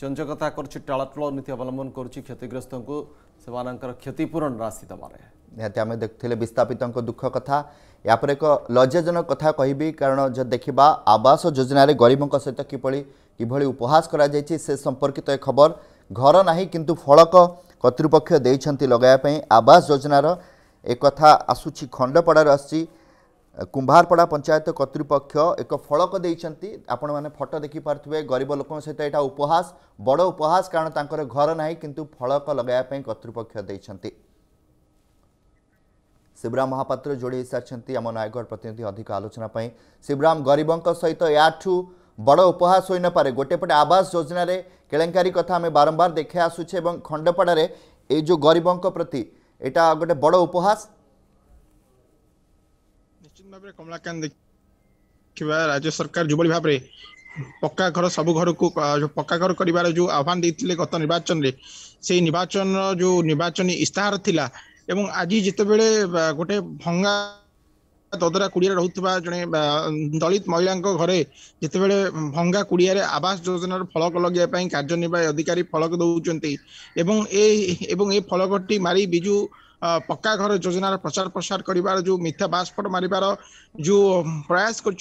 ଚଞ୍ଚକତା କରୁଛି ଟାଳଟଳ ନୀତି ଅବଲମ୍ବନ କରୁଛି କ୍ଷତିଗ୍ରସ୍ତଙ୍କୁ ସେମାନଙ୍କର କ୍ଷତିପୂରଣ ରାଶି ଦେବାରେ ନିହାତି ଆମେ ଦେଖୁଥିଲେ ବିସ୍ଥାପିତଙ୍କ ଦୁଃଖ କଥା ଏହାପରେ ଏକ ଲଜ୍ଜାଜନକ କଥା କହିବି କାରଣ ଯଦି ଦେଖିବା ଆବାସ ଯୋଜନାରେ ଗରିବଙ୍କ ସହିତ କିଭଳି କିଭଳି ଉପହାସ କରାଯାଇଛି ସେ ସମ୍ପର୍କିତ ଏ ଖବର ଘର ନାହିଁ କିନ୍ତୁ ଫଳକ କର୍ତ୍ତୃପକ୍ଷ ଦେଇଛନ୍ତି ଲଗାଇବା ପାଇଁ ଆବାସ ଯୋଜନାର ଏ କଥା ଆସୁଛି ଖଣ୍ଡପଡ଼ାରୁ ଆସୁଛି କୁମ୍ଭାରପଡ଼ା ପଞ୍ଚାୟତ କର୍ତ୍ତୃପକ୍ଷ ଏକ ଫଳକ ଦେଇଛନ୍ତି ଆପଣମାନେ ଫଟୋ ଦେଖିପାରୁଥିବେ ଗରିବ ଲୋକଙ୍କ ସହିତ ଏଇଟା ଉପହାସ ବଡ଼ ଉପହାସ କାରଣ ତାଙ୍କର ଘର ନାହିଁ କିନ୍ତୁ ଫଳକ ଲଗାଇବା ପାଇଁ କର୍ତ୍ତୃପକ୍ଷ ଦେଇଛନ୍ତି ଶିବରାମ ମହାପାତ୍ର ଯୋଡ଼ି ସାରିଛନ୍ତି ଆମ ନୟାଗଡ଼ ପ୍ରତିନିଧି ଅଧିକ ଆଲୋଚନା ପାଇଁ ଶିବରାମ ଗରିବଙ୍କ ସହିତ ଏହାଠୁ বড় উপহাস হয়ে নপরে গোটে পটে আবাস যোজনার কেলেঙ্কারি কথা আমি বারম্বার দেখে আসুছে এবং খণ্ডপড়ার এই যে গরিবঙ্ক প্রতি এটা গোটে বড় উপহাস ଭାବରେ କମଳାକାନ୍ତ ଦେଖିବା ରାଜ୍ୟ ସରକାର ଯେଉଁଭଳି ଭାବରେ ପକ୍କା ଘର ସବୁ ଘରକୁ ପକ୍କା ଘର କରିବାର ଯେଉଁ ଆହ୍ୱାନ ଦେଇଥିଲେ ଗତ ନିର୍ବାଚନରେ ସେଇ ନିର୍ବାଚନର ଯେଉଁ ନିର୍ବାଚନୀ ଇସ୍ତାହାର ଥିଲା ଏବଂ ଆଜି ଯେତେବେଳେ ଗୋଟେ ଭଙ୍ଗା ଦଦରା କୁଡ଼ିଆରେ ରହୁଥିବା ଜଣେ ଦଳିତ ମହିଳାଙ୍କ ଘରେ ଯେତେବେଳେ ଭଙ୍ଗା କୁଡ଼ିଆରେ ଆବାସ ଯୋଜନାର ଫଳକ ଲଗାଇବା ପାଇଁ କାର୍ଯ୍ୟନିର୍ବାହୀ ଅଧିକାରୀ ଫଳକ ଦେଉଛନ୍ତି ଏବଂ ଏ ଏବଂ ଏ ଫଳକଟି ମାରି ବିଜୁ पक्का घर योजना प्रचार प्रसार कर जो मिथ्या बास्फोट मारिबार जो प्रयास कर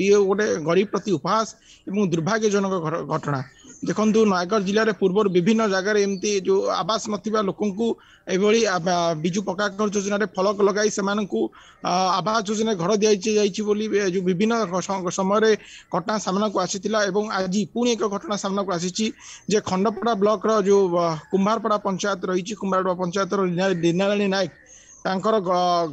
ये गोटे गरीब प्रति उपहास दुर्भाग्यजनक घटना ଦେଖନ୍ତୁ ନୟାଗଡ଼ ଜିଲ୍ଲାରେ ପୂର୍ବରୁ ବିଭିନ୍ନ ଜାଗାରେ ଏମିତି ଯୋଉ ଆବାସ ନଥିବା ଲୋକଙ୍କୁ ଏଭଳି ବିଜୁ ପକ୍କା ଘର ଯୋଜନାରେ ଫଳକ ଲଗାଇ ସେମାନଙ୍କୁ ଆବାସ ଯୋଜନା ଘର ଦିଆଯାଇଛି ଯାଇଛି ବୋଲି ଯୋଉ ବିଭିନ୍ନ ସମୟରେ ଘଟଣା ସାମ୍ନାକୁ ଆସିଥିଲା ଏବଂ ଆଜି ପୁଣି ଏକ ଘଟଣା ସାମ୍ନାକୁ ଆସିଛି ଯେ ଖଣ୍ଡପଡ଼ା ବ୍ଲକର ଯୋଉ କୁମ୍ଭାରପଡ଼ା ପଞ୍ଚାୟତ ରହିଛି କୁମ୍ଭାରପଡ଼ା ପଞ୍ଚାୟତର ଦିନାରାଣୀ ନାୟକ ତାଙ୍କର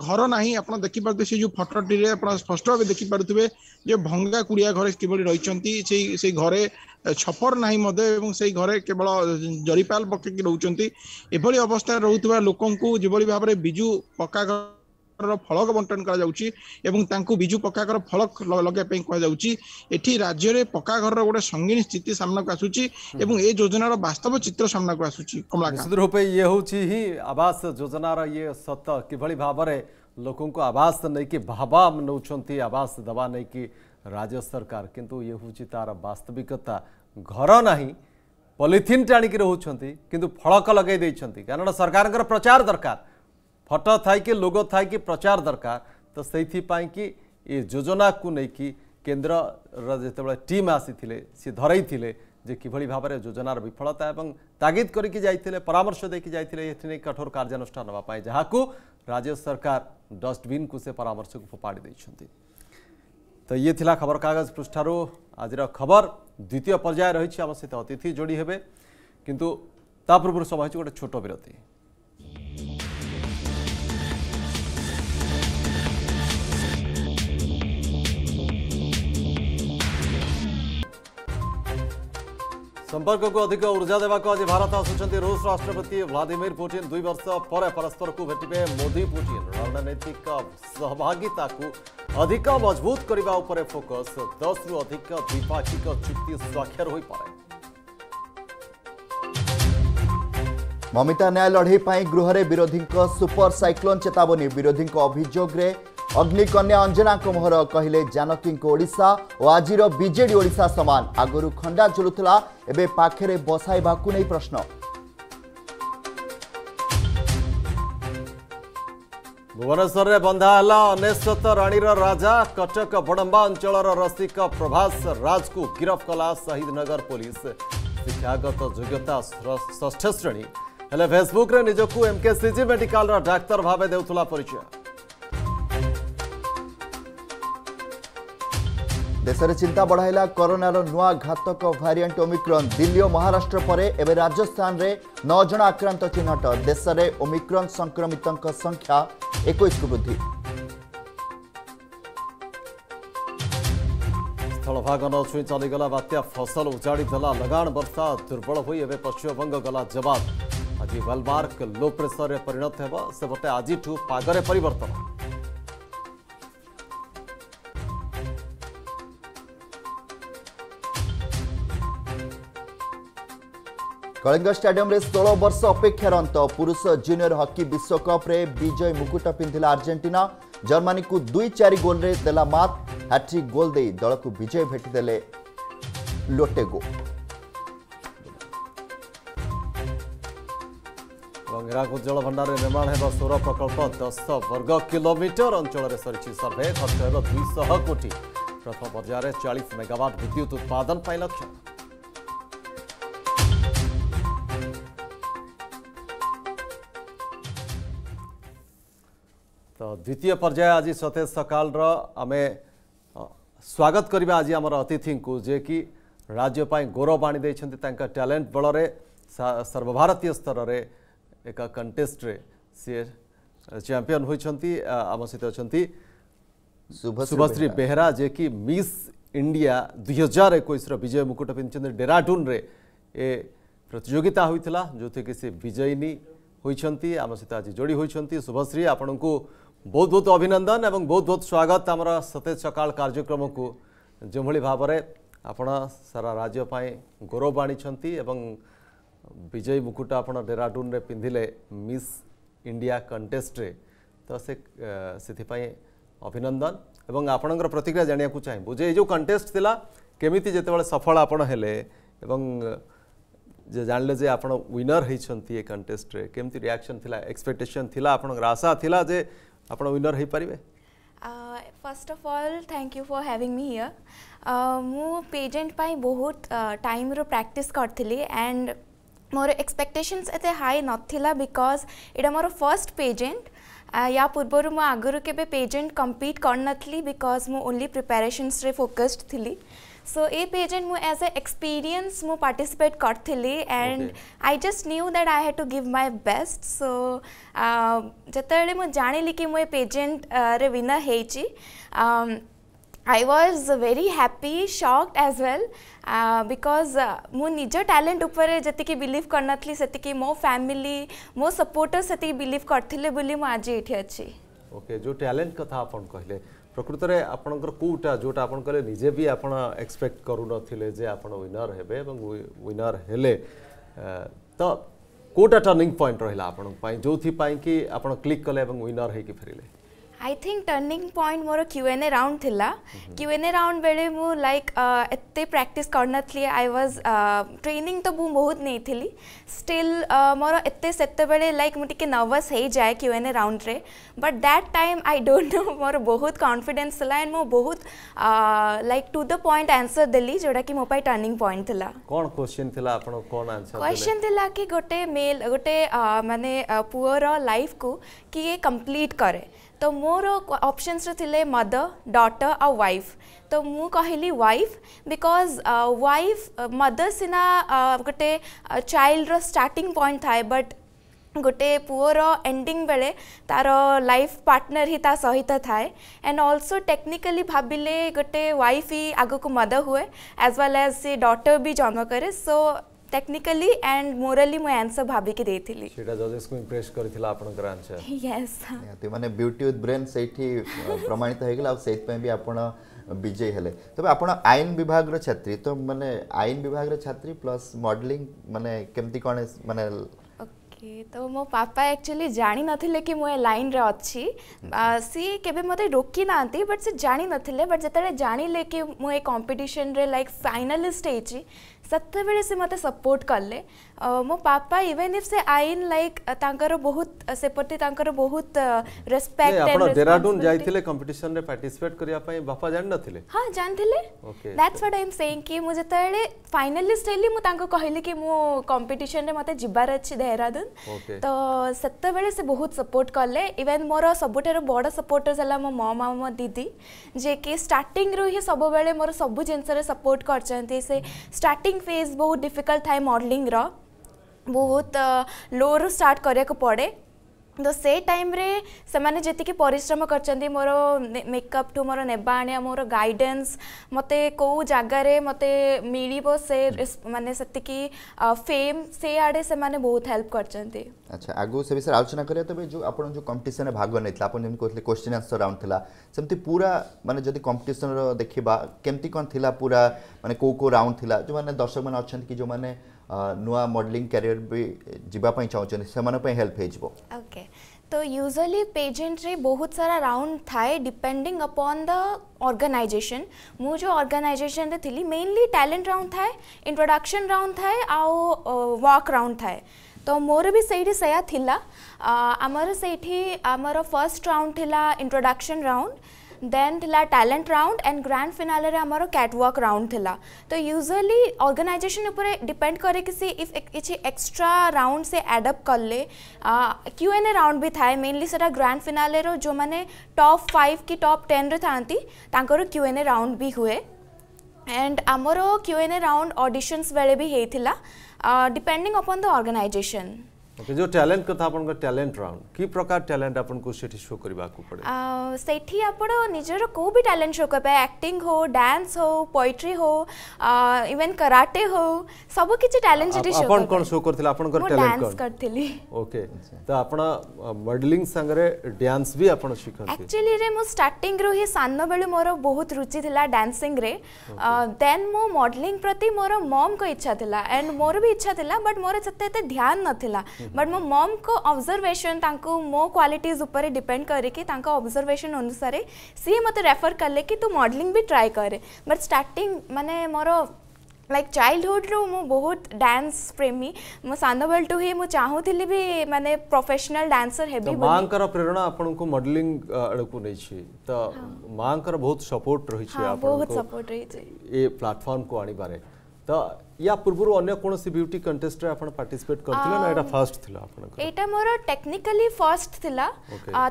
ଘର ନାହିଁ ଆପଣ ଦେଖିପାରୁଥିବେ ସେ ଯୋଉ ଫଟୋଟିରେ ଆପଣ ସ୍ପଷ୍ଟ ଭାବେ ଦେଖିପାରୁଥିବେ ଯେ ଭଙ୍ଗା କୁଡ଼ିଆ ଘରେ କିଭଳି ରହିଛନ୍ତି ସେଇ ସେଇ ଘରେ ଛପର ନାହିଁ ମଧ୍ୟ ଏବଂ ସେଇ ଘରେ କେବଳ ଜରିପାଲ ପକେଇକି ରହୁଛନ୍ତି ଏଭଳି ଅବସ୍ଥାରେ ରହୁଥିବା ଲୋକଙ୍କୁ ଯେଭଳି ଭାବରେ ବିଜୁ ପକ୍କା ଘରର ଫଳକ ବଣ୍ଟନ କରାଯାଉଛି ଏବଂ ତାଙ୍କୁ ବିଜୁ ପକ୍କା ଘର ଫଳକ ଲଗାଇବା ପାଇଁ କୁହାଯାଉଛି ଏଠି ରାଜ୍ୟରେ ପକ୍କା ଘରର ଗୋଟେ ସଙ୍ଗୀନ ସ୍ଥିତି ସାମ୍ନାକୁ ଆସୁଛି ଏବଂ ଏ ଯୋଜନାର ବାସ୍ତବ ଚିତ୍ର ସାମ୍ନାକୁ ଆସୁଛି କମଳାକାନ୍ତ ରୂପେ ଇଏ ହେଉଛି ହିଁ ଆବାସ ଯୋଜନାର ଇଏ ସତ କିଭଳି ଭାବରେ ଲୋକଙ୍କୁ ଆବାସ ନେଇକି ଭାବା ନେଉଛନ୍ତି ଆବାସ ଦେବା ନେଇକି राज्य सरकार किंतु ये हूँ तार बास्तविकता घर ना पलिथिन टाणिक रोच्च किंतु फलक लगे कारण सरकार के प्रचार दरकार फटो थाई कि लोगो थाई कि प्रचार दरकार तो से कि ये योजना को लेकिन केन्द्र जिते टीम आसी धरई जे कि भाव में योजनार विफलता और तागिद करके परामर्श दे कि जाते ये कठोर कार्यानुषानी जहाँ को राज्य सरकार डस्टबिन को से परामर्श को फोपाड़ी तो ये थिला खबर कागज पृष्ठार आज खबर द्वितीय पर्याय रही सहित अतिथि जोड़ी हे किंतु पूर्व सब हो गोटे छोट विरती संपर्क को अधिक ऊर्जा देवाक आज भारत आसुच्च रूस राष्ट्रपति भ्लादिमिर पुटिन दुई वर्ष पर परस्पर को भेटे मोदी पुटिन ରଣନୀତିକ ସହଭାଗିତାକୁ ଅଧିକ ମଜବୁତ କରିବା ଉପରେ ଫୋକସ୍ ଦଶରୁ ଅଧିକ ଦ୍ୱିପାକ୍ଷିକ ଚୁକ୍ତି ସ୍ୱାକ୍ଷର ହୋଇପାରେ ମମିତା ନ୍ୟାୟ ଲଢ଼େଇ ପାଇଁ ଗୃହରେ ବିରୋଧୀଙ୍କ ସୁପର ସାଇକ୍ଲୋନ୍ ଚେତାବନୀ ବିରୋଧୀଙ୍କ ଅଭିଯୋଗରେ ଅଗ୍ନିକନ୍ୟା ଅଞ୍ଜନାଙ୍କ ମୋହର କହିଲେ ଜାନକୀଙ୍କ ଓଡ଼ିଶା ଓ ଆଜିର ବିଜେଡି ଓଡ଼ିଶା ସମାନ ଆଗରୁ ଖଣ୍ଡା ଝୁଲୁଥିଲା ଏବେ ପାଖରେ ବସାଇବାକୁ ନେଇ ପ୍ରଶ୍ନ भुवनेश्वर में बंधा है अनेश्वत राणीर राजा कटक बड़ंबा अंचल रसिक प्रभास राज को गिरफ्त कला शहीद नगर पुलिस शिक्षागत योग्यता ष्ठ श्रेणी हेले फेसबुक निजक एमके सीजी मेडिकल डाक्तर भाव देचय देशर चिन्ता बढाइला कोरोनार नुआ घातक भारिएट अमिक्र दिल्ली महाराष्ट्र पर एलेर नौजना आक्रान्त चिह्न देशले ओमिक्र संक्रमितको संख्या एकैस वृद्धि स्थलभग नसु चलिगला बात्या फसल उजाड़ी उजाडिदेला लगाण वर्षा दुर्बल हुमब गला जवाब आज वालमर्क लो प्रेसरे परिणत होटे आजु पदले पर्तन କଳିଙ୍ଗ ଷ୍ଟାଡିୟମରେ ଷୋହଳ ବର୍ଷ ଅପେକ୍ଷାର ଅନ୍ତ ପୁରୁଷ ଜୁନିୟର ହକି ବିଶ୍ୱକପ୍ରେ ବିଜୟ ମୁକୁଟ ପିନ୍ଧିଲା ଆର୍ଜେଣ୍ଟିନା ଜର୍ମାନୀକୁ ଦୁଇ ଚାରି ଗୋଲ୍ରେ ଦେଲା ମାତ୍ ହ୍ୟାଟ୍ରିକ୍ ଗୋଲ୍ ଦେଇ ଦଳକୁ ବିଜୟ ଭେଟିଦେଲେ ଲୋଟେଗୋ ଏବଂ ହୀରାକୁଦ ଭଣ୍ଡାରରେ ନିର୍ମାଣ ହେବ ସୌର ପ୍ରକଳ୍ପ ଦଶ ବର୍ଗ କିଲୋମିଟର ଅଞ୍ଚଳରେ ସରିଛି ସର୍ଭେ ଖର୍ଚ୍ଚ ହେବ ଦୁଇଶହ କୋଟି ପ୍ରଥମ ପର୍ଯ୍ୟାୟରେ ଚାଳିଶ ମେଗାୱାଟ୍ ବିଦ୍ୟୁତ ଉତ୍ପାଦନ ପାଇଁ ଲକ୍ଷ୍ୟ द्वितीय पर्याय आज सतेज सकाल आम स्वागत करवा आज आम अतिथि को जे कि राज्यपाई गौरव आनी टैलेंट बल सर्वभारतीय स्तर में एक कंटेस्ट सी चैंपियन होती आम सहित अच्छा शुभश्री बेहरा जे कि मिस इंडिया दुई हजार एक विजय मुकुट पिंधि डेराडून ए प्रतिजोगिता होता जो थी कि सी विजयिनी होती आम सहित आज जोड़ी होती शुभश्री को ବହୁତ ବହୁତ ଅଭିନନ୍ଦନ ଏବଂ ବହୁତ ବହୁତ ସ୍ୱାଗତ ଆମର ସତେଜ ସକାଳ କାର୍ଯ୍ୟକ୍ରମକୁ ଯେଉଁଭଳି ଭାବରେ ଆପଣ ସାରା ରାଜ୍ୟ ପାଇଁ ଗୌରବ ଆଣିଛନ୍ତି ଏବଂ ବିଜୟୀ ମୁକୁଟ ଆପଣ ଡେରାଡୁନରେ ପିନ୍ଧିଲେ ମିସ୍ ଇଣ୍ଡିଆ କଣ୍ଟେଷ୍ଟରେ ତ ସେ ସେଥିପାଇଁ ଅଭିନନ୍ଦନ ଏବଂ ଆପଣଙ୍କର ପ୍ରତିକ୍ରିୟା ଜାଣିବାକୁ ଚାହିଁବୁ ଯେ ଏଇ ଯେଉଁ କଣ୍ଟେଷ୍ଟ ଥିଲା କେମିତି ଯେତେବେଳେ ସଫଳ ଆପଣ ହେଲେ ଏବଂ ଯେ ଜାଣିଲେ ଯେ ଆପଣ ୱିନର ହେଇଛନ୍ତି ଏ କଣ୍ଟେଷ୍ଟରେ କେମିତି ରିଆକ୍ସନ୍ ଥିଲା ଏକ୍ସପେକ୍ଟେସନ୍ ଥିଲା ଆପଣଙ୍କର ଆଶା ଥିଲା ଯେ ଆପଣ ୱିନର ହେଇପାରିବେ first of all thank you for having me here मु पेजेंट पाई बहुत टाइम रो प्रैक्टिस करथिली एंड मोर एक्सपेक्टेशंस एते हाई नथिला बिकॉज एटा मोर फर्स्ट पेजेंट या पूर्व मु आगुरु केबे पेजेंट कंपीट करनथली बिकॉज मु ओनली प्रिपरेशंस रे फोकस्ड थिली सो ए pageant mu as a experience mu participate karthili and I just knew that I I to give my best so So जेतବେଳେ मु जानिली कि मु ए पेजेंट रे विनर हेची I was very happy shocked as well because मु निज talent उपर जतिकि बिलीव करनथली सेतिकि मो फैमिली मो सपोर्टर सेतिकि बिलीव करथिले बोली मु आज एठी अछि ओके जो टैलेंट कथा अपन कहले ପ୍ରକୃତରେ ଆପଣଙ୍କର କେଉଁଟା ଯେଉଁଟା ଆପଣ କହିଲେ ନିଜେ ବି ଆପଣ ଏକ୍ସପେକ୍ଟ କରୁନଥିଲେ ଯେ ଆପଣ ୱିନର୍ ହେବେ ଏବଂ ୱିନର୍ ହେଲେ ତ କେଉଁଟା ଟର୍ଣ୍ଣିଂ ପଏଣ୍ଟ ରହିଲା ଆପଣଙ୍କ ପାଇଁ ଯେଉଁଥିପାଇଁ କି ଆପଣ କ୍ଲିକ୍ କଲେ ଏବଂ ୱିନର୍ ହେଇକି ଫେରିଲେ आई थिंक टर्निंग पॉइंट मोर क्यू एन ए राउंड थी क्यू एन ए राउंड बेले मु लाइक एत प्राक्ट करनथली आई वाज ट्रेनिंग तो मु बहुत नहीं थी स्टिल मोर एत से लाइक मुझे नर्वस हो जाए क्यू एन ए राउंड रे but that time I don't know मोर बहुत कॉन्फिडेंस थिला एंड मु बहुत like to the point answer देली जोडा कि मो टर्निंग पॉइंट थी क्वेश्चन थिला आंसर क्वेश्चन थिला कि गोटे मेल गोटे uh, माने uh, पुअर लाइफ को कि कंप्लीट करे ତ ମୋର ଅପସନ୍ସରେ ଥିଲେ ମଦର ଡଟର ଆଉ ୱାଇଫ୍ ତ ମୁଁ କହିଲି ୱାଇଫ୍ ବିକଜ୍ ୱାଇଫ୍ ମଦର ସିନା ଗୋଟେ ଚାଇଲ୍ଡର ଷ୍ଟାର୍ଟିଂ ପଏଣ୍ଟ ଥାଏ ବଟ୍ ଗୋଟେ ପୁଅର ଏଣ୍ଡିଂ ବେଳେ ତାର ଲାଇଫ୍ ପାର୍ଟନର ହିଁ ତା ସହିତ ଥାଏ ଆଣ୍ଡ ଅଲସୋ ଟେକ୍ନିକାଲି ଭାବିଲେ ଗୋଟେ ୱାଇଫ୍ ହିଁ ଆଗକୁ ମଦ ହୁଏ ଆଜ୍ ୱେଲ୍ ଆଜ୍ ସେ ଡଟର ବି ଜନ୍ମ କରେ ସୋ टेक्निकली एंड मोरली मो आंसर भाबी के देथिली सेटा जजेस को इंप्रेस करथिला आपन कर आंसर यस ते माने ब्यूटी विथ ब्रेन सेठी प्रमाणित हे गेल आ सेठ पे भी आपन विजय हेले तबे आपन आयन विभाग रो छात्री तो माने आयन विभाग रो छात्री प्लस मॉडलिंग माने केमति कोन माने ओके तो मो पापा एक्चुअली ତ ମୋ ପାପା ଆକ୍ଚୁଆଲି ଜାଣିନଥିଲେ କି ମୁଁ ଏ ଲାଇନ୍ରେ ଅଛି ସିଏ କେବେ ମୋତେ ରୋକି ନାହାନ୍ତି ବଟ୍ ସେ ଜାଣିନଥିଲେ ବଟ୍ ଯେତେବେଳେ मो ए कंपटीशन रे लाइक फाइनलिस्ट हे ହେଇଛି ସେତେବେଳେ ସେ ମୋତେ ସପୋର୍ଟ କଲେ मो पापा इवन इफ से आई लाइक तांकर बहुत से तांकर बहुत रिस्पेक्ट एंड आपण देराडून जाईथिले कॉम्पिटिशन रे पार्टिसिपेट करिया पई बापा जान नथिले हां जान okay that's what I am saying कि मु जतले फाइनलिस्ट हेली मु तांको कहले कि मु कॉम्पिटिशन रे मते जिबार अछि देहरादून तो सत्ते बेले से बहुत सपोर्ट करले इवन मोर सबटेर बड सपोर्टर्स हला मो मम मम दीदी जे के स्टार्टिंग रो ही सब बेले मोर सब जेंसर सपोर्ट करचंती से स्टार्टिंग फेज बहुत डिफिकल्ट थाए मॉडलिंग रो बहुत लो रु स्टार्ट करने को पड़े तो से टाइम से जी पिश्रम कर मोर मेकअप टू मोर ने मोर गाइडेन्स मत कौ जगार मत मिल से मानते से फेम से आड़े से माने बहुत हेल्प कर अच्छा आगे से विषय आलोचना करें तो जो आप जो कंपिटन भाग नहीं आप कहते क्वेश्चन आंसर राउंड था सेमती पूरा मानते जो कंपिटन रखा केमती कौन थी पूरा मानते कौ राउंड था जो मैंने दर्शक मैंने अच्छा कि जो मैंने ନୂଆ ମଡେଲିଂ କ୍ୟାରିୟର ବି ଯିବା ପାଇଁ ଚାହୁଁଛନ୍ତି ସେମାନଙ୍କ ପାଇଁ ହେଲ୍ପ ହେଇଯିବ ओके तो यूजुअली पेजेंट्रे बहुत सारा राउंड थाए डिपेंडिंग अपॉन द ऑर्गेनाइजेशन मु जो ऑर्गेनाइजेशन रे थिली मेनली टैलेंट राउंड थाए इंट्रोडक्शन राउंड थाए आ वॉक राउंड थाए तो मोर भी सही सया थिला आमर सेठी आमर फर्स्ट राउंड थिला इंट्रोडक्शन राउंड देन थिला talent round and grand finale रे हमर कैटवॉक राउंड थिला तो यूजुअली ऑर्गेनाइजेशन ऊपर डिपेंड करे कि से इफ किसी एक्स्ट्रा राउंड से एड अप करले क्यू एन ए राउंड भी थाए मेनली सेटा ग्रांड फिनाले रो जो माने टॉप 5 की टॉप 10 रे थांती तांकर क्यू एन ए राउंड भी हुए एंड आमर Q N A round auditions बेले भी होता depending upon the organisation okay जो टैलेंट कथा आपन को टैलेंट राउंड की प्रकार टैलेंट आपन को सेठी शो करबा को पड़े आ सेठी आपन निजर को भी टैलेंट शो करबा एक्टिंग हो डांस हो पोएट्री हो इवन कराटे हो सब किछि टैलेंट सेठी शो आपन कोन शो करथिल आपन को टैलेंट डांस करथिली ओके तो आपन मॉडलिंग संगरे डांस भी आपन सिखथि एक्चुअली रे मो स्टार्टिंग रो ही सान बेलु मोर बहुत रुचि थिला डांसिंग रे देन मो मॉडलिंग प्रति मोर मॉम को इच्छा थिला एंड मोर भी इच्छा थिला बट मोर सते एते ध्यान नथिला बट मो मम को अब्जरवेशन मो क्वालिटीज उपर डिपेंड करके अनुसार सी मत रेफर कले कि तू मडलींग भी ट्राए कै बट स्टार्टिंग मानने मोर लाइक चाइल्डहुड चाइल्डहुड्रु मु बहुत डांस प्रेमी मो सान टू ही मु चाहू चाहूली भी माने प्रोफेशनल डांसर हेबी तो मांकर प्रेरणा आपन को मॉडलिंग आड़को नै छी त मांकर बहुत सपोर्ट रही छी हाँ, बहुत सपोर्ट रही छी ए प्लेटफार्म को आनी बारे त या पूर्व अन्य कौन ब्यूटी कंटेस्ट रे आपण पार्टिसिपेट करथिला ना एटा फर्स्ट थिला आपण एटा मोर टेक्निकली फर्स्ट थिला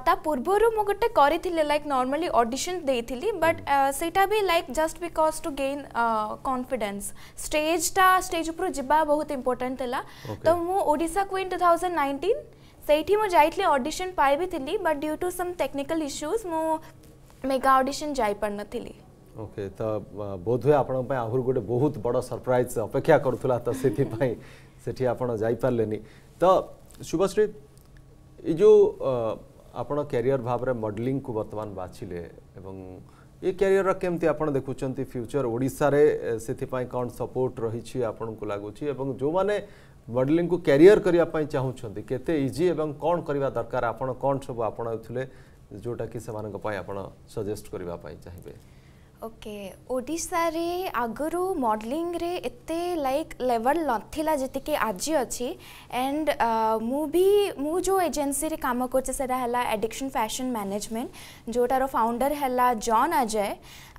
ता पूर्व मो गटे करिथिले लाइक नॉर्मली ऑडिशन देथिली बट सेटा भी like just because to gain confidence stage ता स्टेज ऊपर जिबा बहुत इंपोर्टेंट थिला तो मो ओडिसा क्वीन 2019 सेठी मो जाइतले ऑडिशन पाई भी थिली but due to some technical issues मो मेगा ऑडिशन जाई पड़न थिली ଓକେ ତ ବୋଧହୁଏ ଆପଣଙ୍କ ପାଇଁ ଆହୁରି ଗୋଟେ ବହୁତ ବଡ଼ ସରପ୍ରାଇଜ୍ ଅପେକ୍ଷା କରୁଥିଲା ତ ସେଥିପାଇଁ ସେଠି ଆପଣ ଯାଇପାରିଲେନି ତ ଶୁଭଶ୍ରୀ ଏଇ ଯେଉଁ ଆପଣ କ୍ୟାରିୟର ଭାବରେ ମଡ଼େଲିଂକୁ ବର୍ତ୍ତମାନ ବାଛିଲେ ଏବଂ ଏ କ୍ୟାରିୟର କେମିତି ଆପଣ ଦେଖୁଛନ୍ତି ଫ୍ୟୁଚର ଓଡ଼ିଶାରେ ସେଥିପାଇଁ କ'ଣ ସପୋର୍ଟ ରହିଛି ଆପଣଙ୍କୁ ଲାଗୁଛି ଏବଂ ଯେଉଁମାନେ ମଡ଼େଲିଂକୁ କ୍ୟାରିୟର କରିବା ପାଇଁ ଚାହୁଁଛନ୍ତି କେତେ ଇଜି ଏବଂ କ'ଣ କରିବା ଦରକାର ଆପଣ କ'ଣ ସବୁ ଆପଣାଉଥିଲେ ଯେଉଁଟାକି ସେମାନଙ୍କ ପାଇଁ ଆପଣ ସଜେଷ୍ଟ କରିବା ପାଇଁ ଚାହିଁବେ ओके ओडारे आगर मडलींग लाइक लेवल नाला जीक आज अच्छी एंड भी काम एजेन्सी कम कर एडिक्शन फैशन मैनेजमेंट जोटार फाउंडर है जन अजय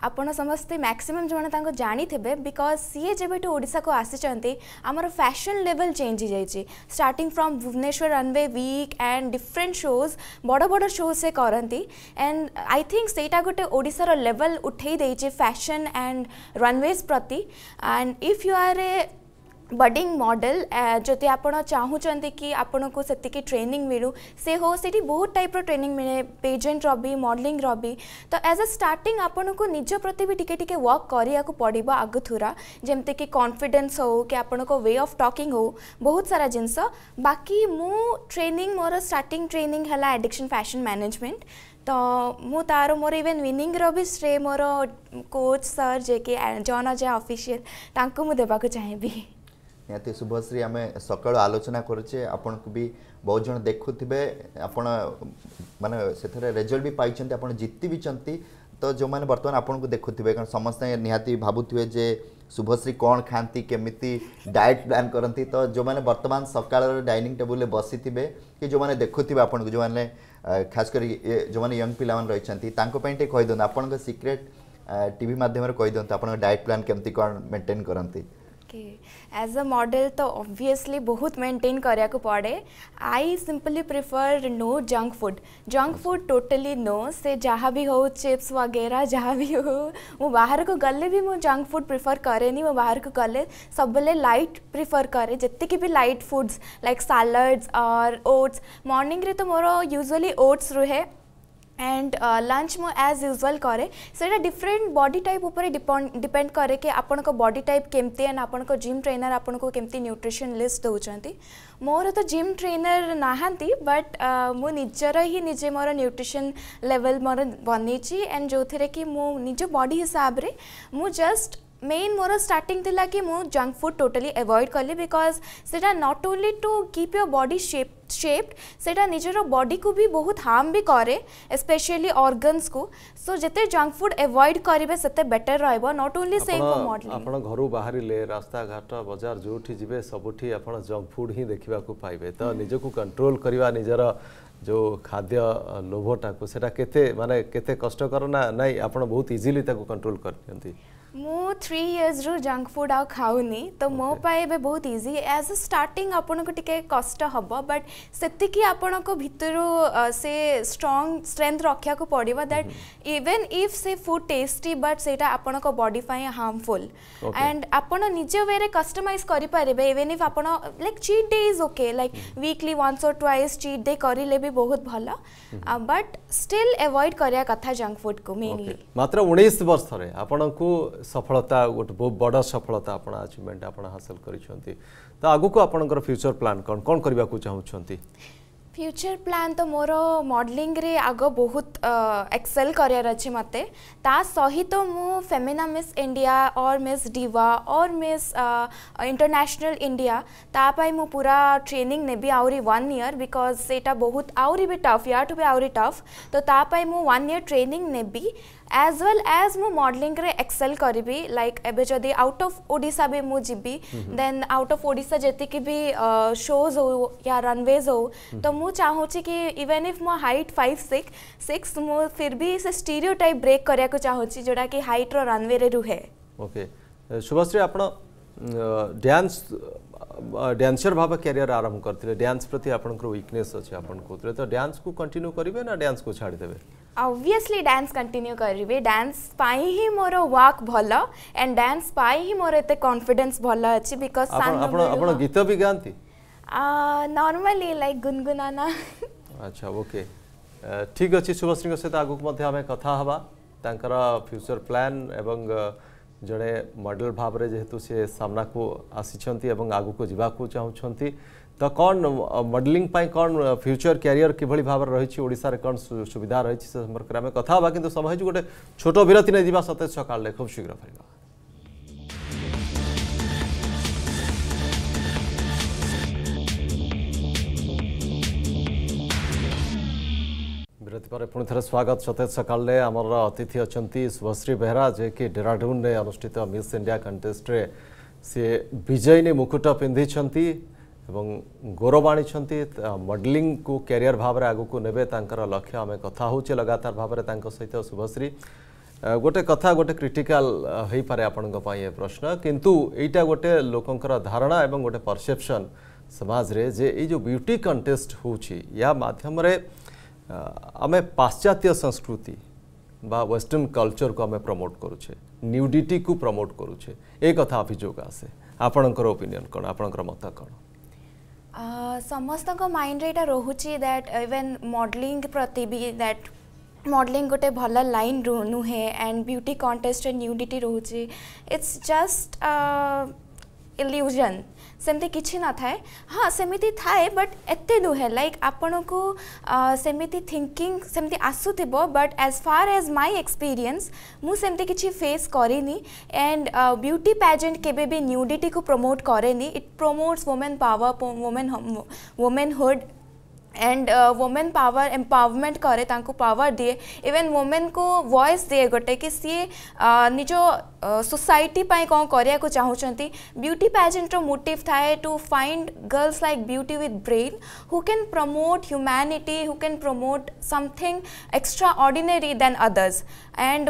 ଆପଣ ସମସ୍ତେ ମ୍ୟାକ୍ସିମମ୍ ଜଣ ତାଙ୍କୁ ଜାଣିଥିବେ ବିକଜ୍ ସିଏ ଯେବେଠୁ ଓଡ଼ିଶାକୁ ଆସିଛନ୍ତି ଆମର ଫ୍ୟାସନ୍ ଲେଭେଲ୍ ଚେଞ୍ଜ ହେଇଯାଇଛି starting from Bhubaneswar runway week and different shows ବଡ଼ ବଡ଼ ଶୋଜ୍ ସେ କରନ୍ତି ଆଣ୍ଡ ଆଇ ଥିଙ୍କ୍ ସେଇଟା ଗୋଟେ ଓଡ଼ିଶାର ଲେଭେଲ୍ ଉଠେଇ ଦେଇଛି ଫ୍ୟାସନ୍ ଆଣ୍ଡ ରନ୍ୱେଜ୍ ପ୍ରତି and if you are a budding model जो आप चाहते कि आपन को सेक ट्रेनिंग मिलू से हो सी बहुत टाइप ट्रेनिंग मिले पेजेंट रि मडलींग रि तो एज अ स्टार्टिंग आपन को निज प्रति भी टी टे वर्क करा पड़ो आगुरा जमती कि कन्फिडेन्स हो कि आपण को वे अफ टकिंग हो बहुत सारा जिनस बाकी मु ट्रेनिंग मोर स्टार्ट ट्रेनिंग है एडिक्शन फैशन मैनेजमेंट तो मु तार मोर इवेन विनिंग्र भी श्रेय मोर कोच सर जे कि जन अजय अफिशियल मुझे देवाक चाहेबी ନିହାତି ଶୁଭଶ୍ରୀ ଆମେ ସକାଳୁ ଆଲୋଚନା କରୁଛେ ଆପଣଙ୍କୁ ବି ବହୁତ ଜଣ ଦେଖୁଥିବେ ଆପଣ ମାନେ ସେଥିରେ ରେଜଲ୍ଟ ବି ପାଇଛନ୍ତି ଆପଣ ଜିତି ବିଛନ୍ତି ତ ଯେଉଁମାନେ ବର୍ତ୍ତମାନ ଆପଣଙ୍କୁ ଦେଖୁଥିବେ କାରଣ ସମସ୍ତେ ନିହାତି ଭାବୁଥିବେ ଯେ ଶୁଭଶ୍ରୀ କ'ଣ ଖାଆନ୍ତି କେମିତି ଡାଏଟ୍ ପ୍ଲାନ୍ କରନ୍ତି ତ ଯେଉଁମାନେ ବର୍ତ୍ତମାନ ସକାଳର ଡାଇନିଂ ଟେବୁଲ୍ରେ ବସିଥିବେ କି ଯେଉଁମାନେ ଦେଖୁଥିବେ ଆପଣଙ୍କୁ ଯେଉଁମାନେ ଖାସ୍ କରି ଯେଉଁମାନେ ୟଙ୍ଗ ପିଲାମାନେ ରହିଛନ୍ତି ତାଙ୍କ ପାଇଁ ଟିକେ କହିଦିଅନ୍ତୁ ଆପଣଙ୍କ ସିକ୍ରେଟ୍ ଟିଭି ମାଧ୍ୟମରେ କହିଦିଅନ୍ତୁ ଆପଣଙ୍କ ଡାଏଟ୍ ପ୍ଲାନ୍ କେମିତି କ'ଣ ମେଣ୍ଟେନ୍ କରନ୍ତି ओके एज अ मॉडल तो ऑब्वियसली बहुत मेंटेन करा पड़े I simply prefer no junk food junk food totally no से जहाँ भी हो चिप्स वगैरह जहाँ भी हो मु बाहर को गले भी मु जंक फूड प्रिफर करे मु बाहर को गले सब लाइट प्रिफर करे की भी लाइट फूड्स लाइक सालड्स और ओट्स मॉर्निंग रे तो मोर यूजुअली ओट्स रुहे एंड लंच मु एज यूजुआल कै से डिफरेन्ट बडी टाइप उपर डिपेंड कै कि आप बडी टाइप केमती एंड आपण जिम ट्रेनर आपको को केमती न्यूट्रिशन लिस्ट दौरान मोर तो जिम ट्रेनर ना बट मुझर ही निजे मोर न्यूट्रिशन लेवल मोर बनई एंड जो थे कि मु निज बडी हिसाब से मु जस्ट मेन मोर स्टार्टिंग थिला कि मु जंक फूड टोटली एवॉड कली बिकज सेटा not only to keep your body shape shaped सेटा निजर बॉडी को भी बहुत हार्म भी करे स्पेशली ऑर्गन्स को सो जते जंक फूड एवॉड करिवे सेते बेटर रहइबो not only safe for modelling आपण घरु बाहरिले रास्ता घाट बाजार जोठी सब सबुठी आपण जंक फूड ही देखिबा को पाइबे त निज को कंट्रोल करिवा निजर जो खाद्य लोभटा को सेटा केते माने केते कष्ट ना नाही आपण बहुत इजीली ताको कंट्रोल कर दियंती मु थ्री इयर्स रु जंक फुड आ खाउनी तो मो पाए बे बहुत इजी एज अ स्टार्टिंग आपन को टिके कष्ट हबो बट सेति की आपन को भितरु से स्ट्रांग स्ट्रेंथ रखिया को पड़िबो दैट इवन इफ से फूड टेस्टी बट सेटा आपन को बॉडी पाए हार्मफुल एंड आपन निजे वेरे कस्टमाइज करि परिबे इवन इफ आपन like cheat day is okay like weekly once और ट्वाइस चीट डे करिले भी बहुत भलो बट स्टिल अवॉइड करिया कथा जंक फुड को मेनली मात्र 19 वर्ष थरे आपन को सफलता ଗୋଟେ ବହୁତ ବଡ଼ ସଫଳତା ଆପଣ ଆଚିଭମେଣ୍ଟ ଆପଣ ହାସଲ କରିଛନ୍ତି ତ ଆଗକୁ ଆପଣଙ୍କର ଫ୍ୟୁଚର ପ୍ଲାନ୍ କ'ଣ କ'ଣ କରିବାକୁ ଚାହୁଁଛନ୍ତି फ्यूचर प्लान तो मोर मडलींग रे आग बहुत एक्सेल करार अच्छे मते ता सहित तो मु फेमिना मिस इंडिया और मिस डीवा और मिस इंटरनेशनल इंडिया तापाई मु पूरा ट्रेनिंग ने भी आउरी वन ईयर बिकॉज सेटा बहुत आउरी भी टफ यार टू भी आउरी टफ तो तापाई मु वन ईयर ट्रेनिंग ने भी एज वेल एज मु मॉडलिंग रे एक्सेल करी लाइक एवं जदि आउट ऑफ ओडिसा भी मुझे देन आउट ऑफ ओडिसा जी भी शोज हो या रनवेज हो हम्म। तो मुझे कि इवेन इफ मो हाइट फाइव सिक्स सिक्स मु फिर भी से टाइप ब्रेक करिया को चाहूची जोडा हाइट रनवे रुहे ओके शुभश्री डांसर भाव ଡ୍ୟାନ୍ସର आरंभ करते डांस प्रति ଡ୍ୟାନ୍ସ ପ୍ରତି अच्छे आपको तो डांस को कंटिन्यू करेंगे ना डांस को छाड़ ଛାଡ଼ିଦେବେ ଅବଭିୟସ୍ଲି ଡ୍ୟାନ୍ସ କଣ୍ଟିନ୍ୟୁ କରିବି ଡ୍ୟାନ୍ସ ପାଇଁ ହିଁ ମୋର ୱାକ୍ ଭଲ ଆଣ୍ଡ ଡ୍ୟାନ୍ସ ପାଇଁ ହିଁ ମୋର ଏତେ କନଫିଡେନ୍ସ ଭଲ ଅଛି ବିକଜ ଆପଣ ଆପଣ ଗୀତ ବି ଗାଆନ୍ତି ନର୍ମାଲି ଲାଇକ୍ ଗୁନଗୁନାନା ଆଚ୍ଛା ଓକେ ଠିକ୍ ଅଛି ଶୁଭଶ୍ରୀଙ୍କ ସହିତ ଆଗକୁ ମଧ୍ୟ ଆମେ କଥା ହେବା ତାଙ୍କର ଫ୍ୟୁଚର୍ ପ୍ଲାନ୍ ଏବଂ ଜଣେ ମଡେଲ୍ ଭାବରେ ଯେହେତୁ ସେ ସାମ୍ନାକୁ ଆସିଛନ୍ତି ଏବଂ ଆଗକୁ ଯିବାକୁ ଚାହୁଁଛନ୍ତି तो कौन मडलींग कौन फ्यूचर क्यारियर किभली भाव रही ओडार कौन सुविधा रही संपर्क में कथा कि समय गोटे छोट विरती नहीं जावा सतेज सकाल खूब शीघ्र फेरवा पर पुणी थे स्वागत सतेज सकाल आमर अतिथि अच्छा शुभश्री बेहरा जे कि डेराडून अनुषित मिस इंडिया कंटेस्ट सी विजयिनी मुकुट पिंधि এবং গৌরব আনিছন্তি কু ক্যারিয়ার ভাবে আগুক নেবে তাঁর লক্ষ্য আমি কথা হচ্ছে লগাতার ভাবে তাঁর সহিত শুভশ্রী গোটে কথা গোটে ক্রিটিকাল হয়ে পড়ে আপনার এ প্রশ্ন কিন্তু এইটা গোটে লোকর ধারণা এবং গোটে পরসেপশন সমাজে যে এই যে বিউটি কন্টেস্ট হচ্ছে ইয়া মাধ্যমে আমি পাশ্চাত্য সংস্কৃতি বা ওয়েস্টর্ন কু আমি প্রমোট করুছে নিউডিটি কু প্রমোট করুছে ଏ কথা অভিযোগ আসে ଆପଣଙ୍କର ଓପିନିଅନ୍ କ'ଣ ଆପଣଙ୍କର মত କ'ଣ समस्त माइंड रेटा रोचे दैट इवेन मॉडलिंग प्रति भी दैट मॉडलिंग गोटे भल लाइन नुहे एंड ब्यूटी कंटेस्ट न्यूडिटी रोचे इट्स जस्ट इल्यूजन ᱥᱢᱤᱛᱮ কিᱪᱷᱤ না ঠᱟᱭ ᱦᱟᱸ ᱥᱢᱤᱛᱤ ᱛᱟᱭ ᱵᱟᱴ ᱮᱛᱮ ᱱᱚ ᱦᱮ ᱞᱟᱭᱤᱠ ᱟᱯᱚᱱᱚᱠᱚ ᱥᱢᱤᱛᱤ ᱛᱤᱝᱠᱤᱝ ᱥᱢᱤᱛᱤ ᱟᱥᱩ ᱛᱤᱵᱚ but as far as my experience ᱢᱩ ᱥᱢᱤᱛᱤ কিᱪᱷᱤ ᱯᱷᱮᱥ ᱠᱚᱨᱤᱱᱤ ᱮᱱᱰ ᱵᱤᱭᱩᱴᱤ ᱯᱮᱡᱮᱱᱴ ᱠᱮᱵᱮ ᱵᱤ ᱱᱤᱭᱩᱰᱤᱴᱤ ᱠᱚ ᱯᱨᱚᱢᱚᱴ ᱠᱟᱨᱮᱱᱤ it promotes women power women womanhood and women power ᱮᱢ सोसाइटी कौन करने चाहूँगी ब्यूटी पैजेंटर मोटिव थाए to find girls like beauty with brain who can promote humanity who can promote something extraordinary than others and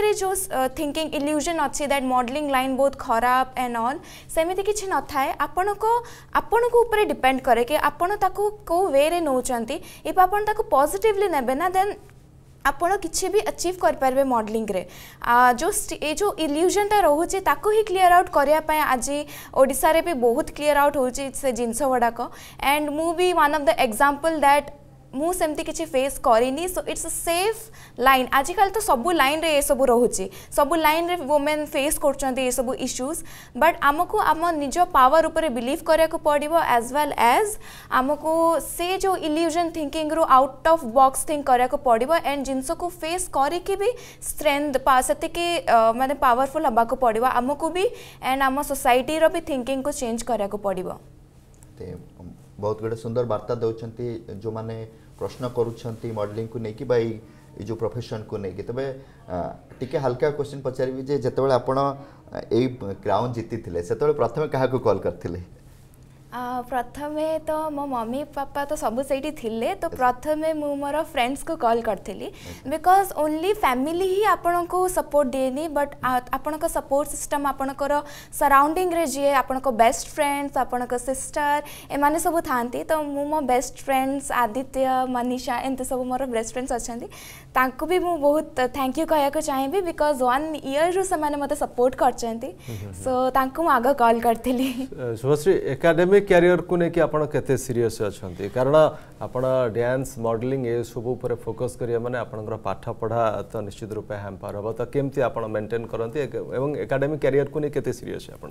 रे जो thinking illusion अच्छे that modelling line बहुत खराब एंड अल सेमती किसी न थाए आपण को आपण को ऊपर डिपेंड करे कि आपण ताको को वे रे इफ आपण ताको पॉजिटिवली ना देन ଆପଣ କିଛି ବି ଆଚିଭ୍ କରିପାରିବେ ମଡ଼େଲିଂରେ ଯେଉଁ ଏ ଯେଉଁ ଇଲ୍ୟୁଜନଟା ରହୁଛି ତାକୁ ହିଁ କ୍ଲିୟର ଆଉଟ୍ କରିବା ପାଇଁ ଆଜି ଓଡ଼ିଶାରେ ବି ବହୁତ କ୍ଲିୟର ଆଉଟ୍ ହେଉଛି ସେ ଜିନିଷ ଗୁଡ଼ାକ ଆଣ୍ଡ ମୁଁ ବି one of the example that ମୁଁ ସେମିତି କିଛି ଫେସ୍ କରିନି ସୋ ଇଟ୍ସ ସେଫ୍ ଲାଇନ୍ ଆଜିକାଲି ତ ସବୁ ଲାଇନ୍ରେ ଏସବୁ ରହୁଛି ସବୁ ଲାଇନ୍ରେ ୱମେନ୍ ଫେସ୍ କରୁଛନ୍ତି ଏସବୁ ଇସ୍ୟୁଜ୍ ବଟ୍ ଆମକୁ ଆମ ନିଜ ପାୱାର ଉପରେ ବିଲିଭ୍ କରିବାକୁ ପଡ଼ିବ ଆଜ୍ ୱେଲ୍ ଆଜ୍ ଆମକୁ ସେ ଯେଉଁ ଇଲ୍ୟୁଜନ୍ ଥିଙ୍କିଙ୍ଗରୁ ଆଉଟ୍ ଅଫ୍ ବକ୍ସ ଥିଙ୍କ୍ କରିବାକୁ ପଡ଼ିବ ଆଣ୍ଡ ଜିନିଷକୁ ଫେସ୍ କରିକି ବି ଷ୍ଟ୍ରେନ୍ଥ ସେତିକି ମାନେ ପାୱାରଫୁଲ୍ ହେବାକୁ ପଡ଼ିବ ଆମକୁ ବି ଆଣ୍ଡ ଆମ ସୋସାଇଟିର ବି ଥିଙ୍କିଙ୍ଗକୁ ଚେଞ୍ଜ କରିବାକୁ ପଡ଼ିବ ବହୁତ ଗୁଡ଼ିଏ ସୁନ୍ଦର ବାର୍ତ୍ତା ଦେଉଛନ୍ତି ଯେଉଁମାନେ ପ୍ରଶ୍ନ କରୁଛନ୍ତି ମଡ଼େଲିଂକୁ ନେଇକି ବା ଏଇ ଯେଉଁ ପ୍ରଫେସନ୍କୁ ନେଇକି ତେବେ ଟିକେ ହାଲକା କ୍ୱେଶ୍ଚିନ୍ ପଚାରିବି ଯେ ଯେତେବେଳେ ଆପଣ ଏଇ କ୍ରାଉନ୍ ଜିତିଥିଲେ ସେତେବେଳେ ପ୍ରଥମେ କାହାକୁ କଲ୍ କରିଥିଲେ પ્રથમે તો મો મમી પપ્પા તો સબ સઈટી થિલે તો પ્રથમે મુ મોર ફ્રેન્ડસ કો કોલ કરતલી બીકોઝ ઓન્લી ફેમિલી હી આપણ કો સપોર્ટ દેની બટ આપણ કો સપોર્ટ સિસ્ટમ આપણ કો સરાઉન્ડિંગ રે જે આપણ કો બેસ્ટ ફ્રેન્ડસ આપણ કો સિસ્ટર એmane સબ થાંતી તો મુ મો બેસ્ટ ફ્રેન્ડસ આદિત્ય મનીષા એnte સબ મોર બ્રેસ્ટ ફ્રેન્ડસ અછંતી ତାଙ୍କୁ ବି ମୁଁ ବହୁତ ଥ୍ୟାଙ୍କ ୟୁ କହିବାକୁ ଚାହିଁବି ବିକଜ୍ ୱାନ୍ ଇୟର୍ରୁ ସେମାନେ ମୋତେ ସପୋର୍ଟ କରିଛନ୍ତି ସୋ ତାଙ୍କୁ ମୁଁ ଆଗ କଲ୍ କରିଥିଲି ଶୁଭଶ୍ରୀ ଏକାଡେମିକ୍ କ୍ୟାରିୟରକୁ ନେଇକି ଆପଣ କେତେ ସିରିୟସ୍ ଅଛନ୍ତି କାରଣ ଆପଣ ଡ୍ୟାନ୍ସ ମଡେଲିଂ ଏସବୁ ଉପରେ ଫୋକସ୍ କରିବା ମାନେ ଆପଣଙ୍କର ପାଠପଢ଼ା ତ ନିଶ୍ଚିତ ରୂପେ ହ୍ୟାମ୍ପର ହେବ ତ କେମିତି ଆପଣ ମେଣ୍ଟେନ୍ କରନ୍ତି ଏବଂ ଏକାଡେମିକ୍ କ୍ୟାରିୟରକୁ ନେଇ କେତେ ସିରିୟସ୍ ଆପଣ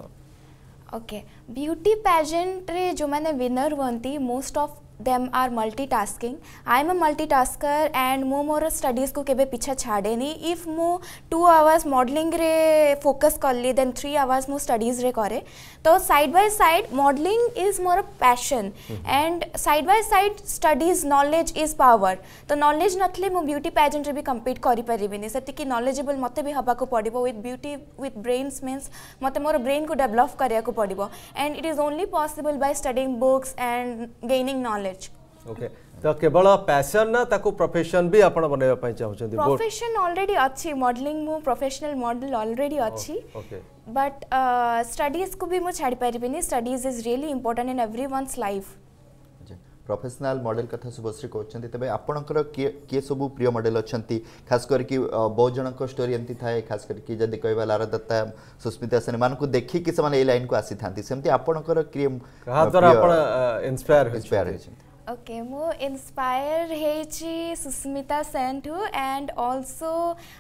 ଓକେ ବ୍ୟୁଟି ପ୍ୟାଜେଣ୍ଟରେ ଯେଉଁମାନେ ୱିନର୍ ହୁଅନ୍ତି most of them are multitasking I am a multitasker and मु मोर स्टडीज को केवे पिछा छाड़े नहीं इफ मु टू आवर्स मॉडलिंग रे फोकस करली देन थ्री आवर्स मु स्टडीज रे करे तो side by side modelling is मोर passion and side by side studies knowledge is power तो नॉलेज नथले मु ब्यूटी पेजेंट रे भी कंपीट कर परिबे नहीं सेति की नॉलेजेबल मते भी हबा को पड़िबो with beauty with brains means मते मोर ब्रेन को डेवलप करिया को पड़िबो and it is only possible by studying books and gaining knowledge knowledge okay तो केवल पैशन ना ताको प्रोफेशन भी आपण बनेबा पई चाहौ प्रोफेशन ऑलरेडी अछि मॉडलिंग मु प्रोफेशनल मॉडल ऑलरेडी अछि ओके बट स्टडीज को भी मु छाडी परिबिनी studies is really important in everyone's life professional model कथ शुभश्री कहते हैं तेज आपण किए सब प्रिय मडेल अच्छा खास करके बहुत जन स्टोरी एमती थाए खास करके जदि कह लारा दत्ता सुस्मिता सेन मान को देखिक लाइन को आसी था आपंकर किए इन्स्पायर होती okay more inspire hechi Susmita Sandhu and also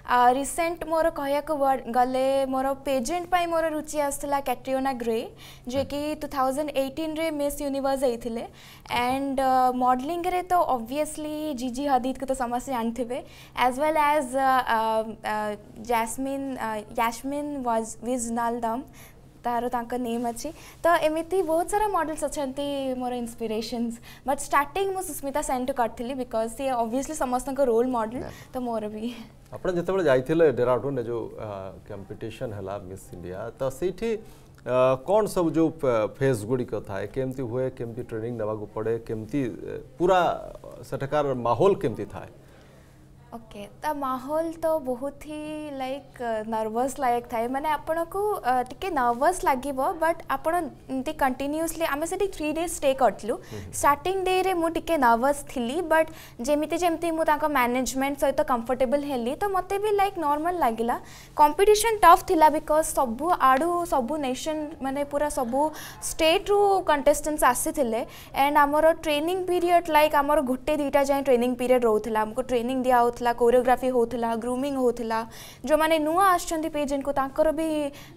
uh, मोर कह गले मोर पेजेट पर मोर रुचि आसला कैट्रियोना ग्रे जे कि टू 2018 रे मिस यूनिवर्स आइथिले एंड मॉडलिंग रे तो ऑब्वियसली जीजी हदीद को तो समस्त जानथिबे as well as Jasmine Yasmin was with them तार नेम अच्छी तो एमती बहुत सारा मडेल्स अच्छा मोर इन्स्पिरेसन्स बट स्टार्ट मुझे सुस्मिता सेन्ट करी बिकज सी अभीयसली समस्त रोल मडेल तो मोर भी अपन जत जाते डेराडून जो कंपटीशन है मिस इंडिया तो सीठी कौन सब जो फेज गुड़िक थाए केमती हुए केमती ट्रेनिंग नवाक पड़े केमती पूरा सेठकार माहौल केमती थाए ओके ता माहौल तो बहुत ही लाइक नर्भस लायक थाए माने आपण को टिके नर्भस लगे बट आप एंती आम से थ्री डेज स्टे करूँ स्टार्ट डे रे मु टिके नर्भस थिली बट जमी जमी मु मैनेजमेंट सहित कम्फर्टेबल हेली तो मत भी लाइक नर्माल लागिला कंपिटिशन टफ थिला बिकॉज सबु आडू सब नेशन मैंने पूरा सबु स्टेट रू कंटेस्टेंट्स आसीथिले एंड हमरो ट्रेनिंग पीरियड लाइक आम गोटे दीटा जाए ट्रेनिंग पीरियड रोला आमको ट्रेनिंग दिया होथला होता कोरियोग्राफी होता ग्रूमिंग होता जो मैंने नुआ आसुच्च पेजेंट को भी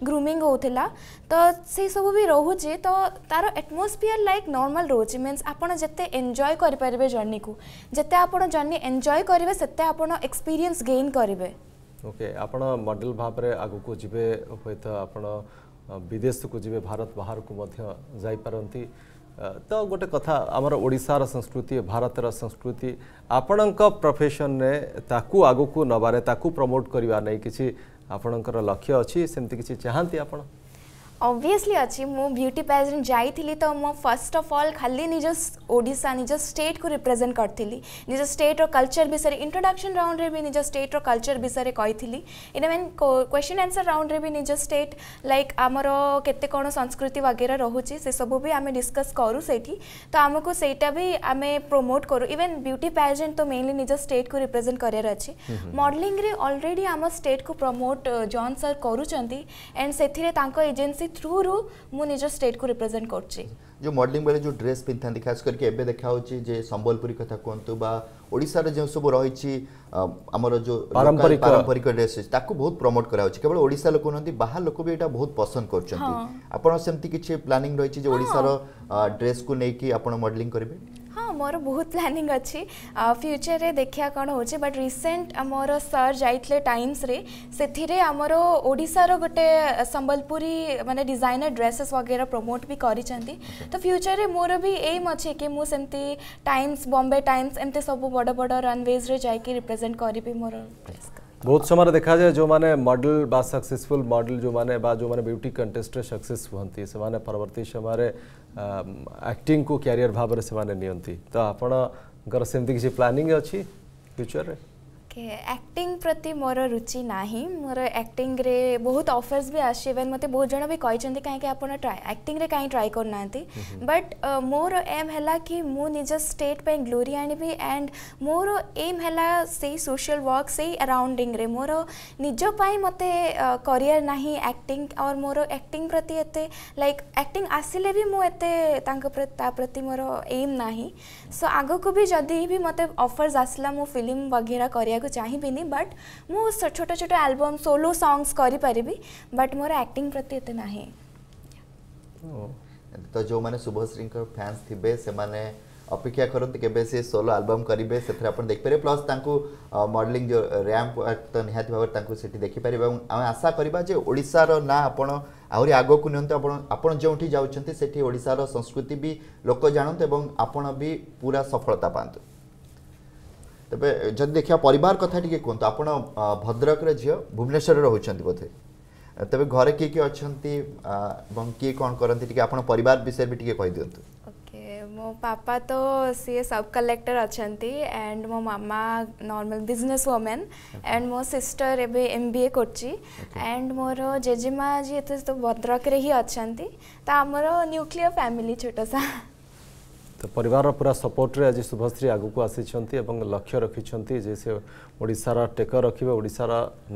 ग्रूमिंग होता तो से सब भी रोचे तो तार एटमोस्फियर लाइक नर्माल रोच मीन्स आपड़ एंजय करेंगे जर्नी को जिते आप जर्नी एंजय करेंगे से आप एक्सपीरियंस गेन करेंगे ओके आपण मॉडल भाव में आग को जी हूँ आप विदेश को जी भारत बाहर को जापारती ତ ଗୋଟେ କଥା ଆମର ଓଡ଼ିଶାର ସଂସ୍କୃତି ଭାରତର ସଂସ୍କୃତି ଆପଣଙ୍କ ପ୍ରଫେସନରେ ତାକୁ ଆଗକୁ ନେବାରେ ତାକୁ ପ୍ରମୋଟ୍ କରିବା ନେଇ କିଛି ଆପଣଙ୍କର ଲକ୍ଷ୍ୟ ଅଛି ସେମିତି କିଛି ଚାହାନ୍ତି ଆପଣ ऑब्वियसली अच्छी मो ब्यूटी पैजेंट जा तो मो फर्स्ट अफ अल खाली निज ओडा निज स्टेट को रिप्रेजेंट करी निज स्टेट कल्चर विषय इंट्रोडक्शन राउंड में भी निज स्टेट कल्चर विषय कही इन क्वेश्चन आंसर राउंड में भी निज स्टेट लाइक आमर के संस्कृति वगैरह रोचे से सब भी आम डिस्कस करूँ से तो आमको से आम प्रमोट करूँ इवेन ब्यूटी पैजेंट तो मेनली निज स्टेट को रिप्रेजेंट कर मडलींग्रे अलरेडी आम स्टेट को प्रमोट जन सर करुँच एंड से एजेन्सी ସେ ଥ୍ରୁରୁ ମୁଁ ନିଜ ଷ୍ଟେଟ୍କୁ ରିପ୍ରେଜେଣ୍ଟ କରୁଛି ଯେଉଁ ମଡେଲିଂ ବେଳେ ଯେଉଁ ଡ୍ରେସ୍ ପିନ୍ଧିଥାନ୍ତି ଖାସ କରିକି ଏବେ ଦେଖାହେଉଛି ଯେ ସମ୍ବଲପୁରୀ କଥା କୁହନ୍ତୁ ବା ଓଡ଼ିଶାର ଯେଉଁ ସବୁ ରହିଛି ଆମର ଯେଉଁ ପାରମ୍ପରିକ ପାରମ୍ପରିକ ଡ୍ରେସ୍ ଅଛି ତାକୁ ବହୁତ ପ୍ରମୋଟ୍ କରାଯାଉଛି କେବଳ ଓଡ଼ିଶା ଲୋକ ନୁହନ୍ତି ବାହାର ଲୋକ ବି ଏଇଟା ବହୁତ ପସନ୍ଦ କରୁଛନ୍ତି ଆପଣ ସେମିତି କିଛି ପ୍ଲାନିଂ ରହିଛି ଯେ ଓଡ଼ିଶାର ଡ୍ରେସ୍କୁ ନେଇକି ଆପଣ ମଡେଲିଂ କରିବେ ମୋର ବହୁତ ପ୍ଲାନିଂ ଅଛି ଫ୍ୟୁଚରରେ ଦେଖିବା କ'ଣ ହେଉଛି ବଟ୍ ରିସେଣ୍ଟ ଆମର ସାର୍ ଯାଇଥିଲେ ଟାଇମ୍ସରେ ସେଥିରେ ଆମର ଓଡ଼ିଶାର ଗୋଟେ ସମ୍ବଲପୁରୀ ମାନେ ଡିଜାଇନର ଡ୍ରେସେସ୍ ବଗେରା ପ୍ରମୋଟ୍ ବି କରିଛନ୍ତି ତ ଫ୍ୟୁଚରରେ ମୋର ବି ଏମ୍ ଅଛି କି ମୁଁ ସେମିତି ଟାଇମ୍ସ ବମ୍ବେ ଟାଇମ୍ସ ଏମିତି ସବୁ ବଡ଼ ବଡ଼ ରନୱେଜ୍ରେ ଯାଇକି ରିପ୍ରେଜେଣ୍ଟ କରିବି ମୋର ଡ୍ରେସ୍ ବହୁତ ସମୟରେ ଦେଖାଯାଏ ଯେଉଁମାନେ ମଡେଲ ବା ସକ୍ସେସଫୁଲ୍ ମଡେଲ ଯେଉଁମାନେ ବା ଯେଉଁମାନେ ବ୍ୟୁଟି କଣ୍ଟେଷ୍ଟରେ ସକ୍ସେସ୍ ହୁଅନ୍ତି ସେମାନେ ପରବର୍ତ୍ତୀ ସମୟରେ एक्टिंग को क्यारियर भावना निय त आपण्टर प्लानिंग प्लानिङ फ्यूचर फ्युचरे ଓକେ ଆକ୍ଟିଂ ପ୍ରତି ମୋର ରୁଚି ନାହିଁ ମୋର ଆକ୍ଟିଂରେ ବହୁତ ଅଫର୍ସ ବି ଆସିଛି ଇଭେନ୍ ମୋତେ ବହୁତ ଜଣ ବି କହିଛନ୍ତି କାହିଁକି ଆପଣ ଟ୍ରାଏ ଆକ୍ଟିଂରେ କାହିଁ ଟ୍ରାଏ କରୁନାହାନ୍ତି ବଟ୍ ମୋର ଏମ୍ ହେଲା କି ମୁଁ ନିଜ ଷ୍ଟେଟ୍ ପାଇଁ ଗ୍ଲୋରି ଆଣିବି ଆଣ୍ଡ ମୋର ଏମ୍ ହେଲା ସେଇ ସୋସିଆଲ୍ ୱାର୍କ ସେଇ ଆରାଉଣ୍ଡିଂରେ ମୋର ନିଜ ପାଇଁ ମୋତେ କରିଆର୍ ନାହିଁ ଆକ୍ଟିଂ ଅର୍ ମୋର ଆକ୍ଟିଂ ପ୍ରତି ଏତେ ଲାଇକ୍ ଆକ୍ଟିଂ ଆସିଲେ ବି ମୁଁ ଏତେ ତାଙ୍କ ତା ପ୍ରତି ମୋର ଏମ୍ ନାହିଁ सो को भी जदि भी मत अफर्स आसला मु फिल्म वगैरह करने को चाहिए बट मु छोट छोट आलबम सोलो सॉन्ग्स करी बट मोर एक्टिंग प्रति एत ना तो जो मैंने शुभश्री फैंस थे से ଅପେକ୍ଷା କରନ୍ତୁ କେବେ ସେ ସୋଲୋ ଆଲବମ୍ କରିବେ ସେଥିରେ ଆପଣ ଦେଖିପାରିବେ ପ୍ଲସ୍ ତାଙ୍କୁ ମଡ଼େଲିଂ ଯେଉଁ ର୍ୟାମ୍ପ ତ ନିହାତି ଭାବରେ ତାଙ୍କୁ ସେଠି ଦେଖିପାରିବେ ଏବଂ ଆମେ ଆଶା କରିବା ଯେ ଓଡ଼ିଶାର ନାଁ ଆପଣ ଆହୁରି ଆଗକୁ ନିଅନ୍ତୁ ଆପଣ ଆପଣ ଯେଉଁଠି ଯାଉଛନ୍ତି ସେଠି ଓଡ଼ିଶାର ସଂସ୍କୃତି ବି ଲୋକ ଜାଣନ୍ତୁ ଏବଂ ଆପଣ ବି ପୁରା ସଫଳତା ପାଆନ୍ତୁ ତେବେ ଯଦି ଦେଖିବା ପରିବାର କଥା ଟିକେ କୁହନ୍ତୁ ଆପଣ ଭଦ୍ରକର ଝିଅ ଭୁବନେଶ୍ୱରରେ ରହୁଛନ୍ତି ବୋଧେ ତେବେ ଘରେ କିଏ କିଏ ଅଛନ୍ତି ଏବଂ କିଏ କ'ଣ କରନ୍ତି ଟିକେ ଆପଣ ପରିବାର ବିଷୟରେ ବି ଟିକେ କହିଦିଅନ୍ତୁ मो पापा तो सी सब कलेक्टर अच्छा एंड मो मामा नॉर्मल बिजनेस वोमेन एंड मो सिस्टर एवं एम बी ए एंड मोर जेजेमा जी एत भद्रक ही अच्छा तो आमर न्यूक्लियर फैमिली छोट सा তো পরিবারৰ पुरा সাপোর্টৰে আজি শুভstri আগুকো আছীচন্তি আৰু লক্ষ্য ৰখিচন্তি যে সেই ওড়िसाৰ টেকা ৰখিবা ওড়िसाৰ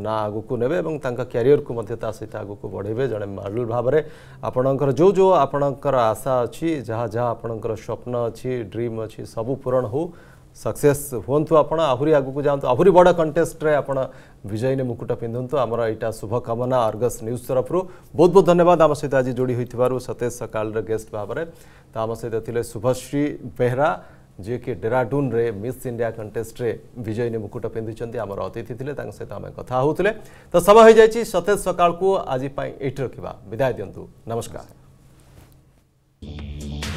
না আগুকো নেবে আৰু তাৰ কাৰিয়াৰক মদ্যতা সেই তা আগুকো বঢ়েবে জানে মালুল ভাবৰে আপোনাকৰ যো যো আপোনাকৰ আশা আছে যহা যহা আপোনাকৰ সপোন আছে ড্ৰিম আছে সব পূৰণ হও सक्सेस हूँ आप आहुरी आगको जानु आहुरी बड कन्टेस्ट्रे आप ने मुकुट पिन्धु आम यहाँ शुभकामना आर्गस न्यूज तरफ़ बहुत बहुत धन्यवाद आम सहित आज जोडी हुनु सतेज सकाल र गेस्ट भावर त आम सहित ले शुभश्री बेहरा ଯିଏକି ଡେରାଡୁନ୍ରେ ମିସ୍ ଇଣ୍ଡିଆ କଣ୍ଟେଷ୍ଟରେ ବିଜୟିନୀ ମୁକୁଟ ପିନ୍ଧିଛନ୍ତି ଆମର ଅତିଥି ଥିଲେ ତାଙ୍କ ସହିତ ଆମେ तो समय हो जाए सतेज सकाल ସକାଳକୁ ଆଜି ପାଇଁ ଏଇଠି ରଖିବା ବିଦାୟ ଦିଅନ୍ତୁ ନମସ୍କାର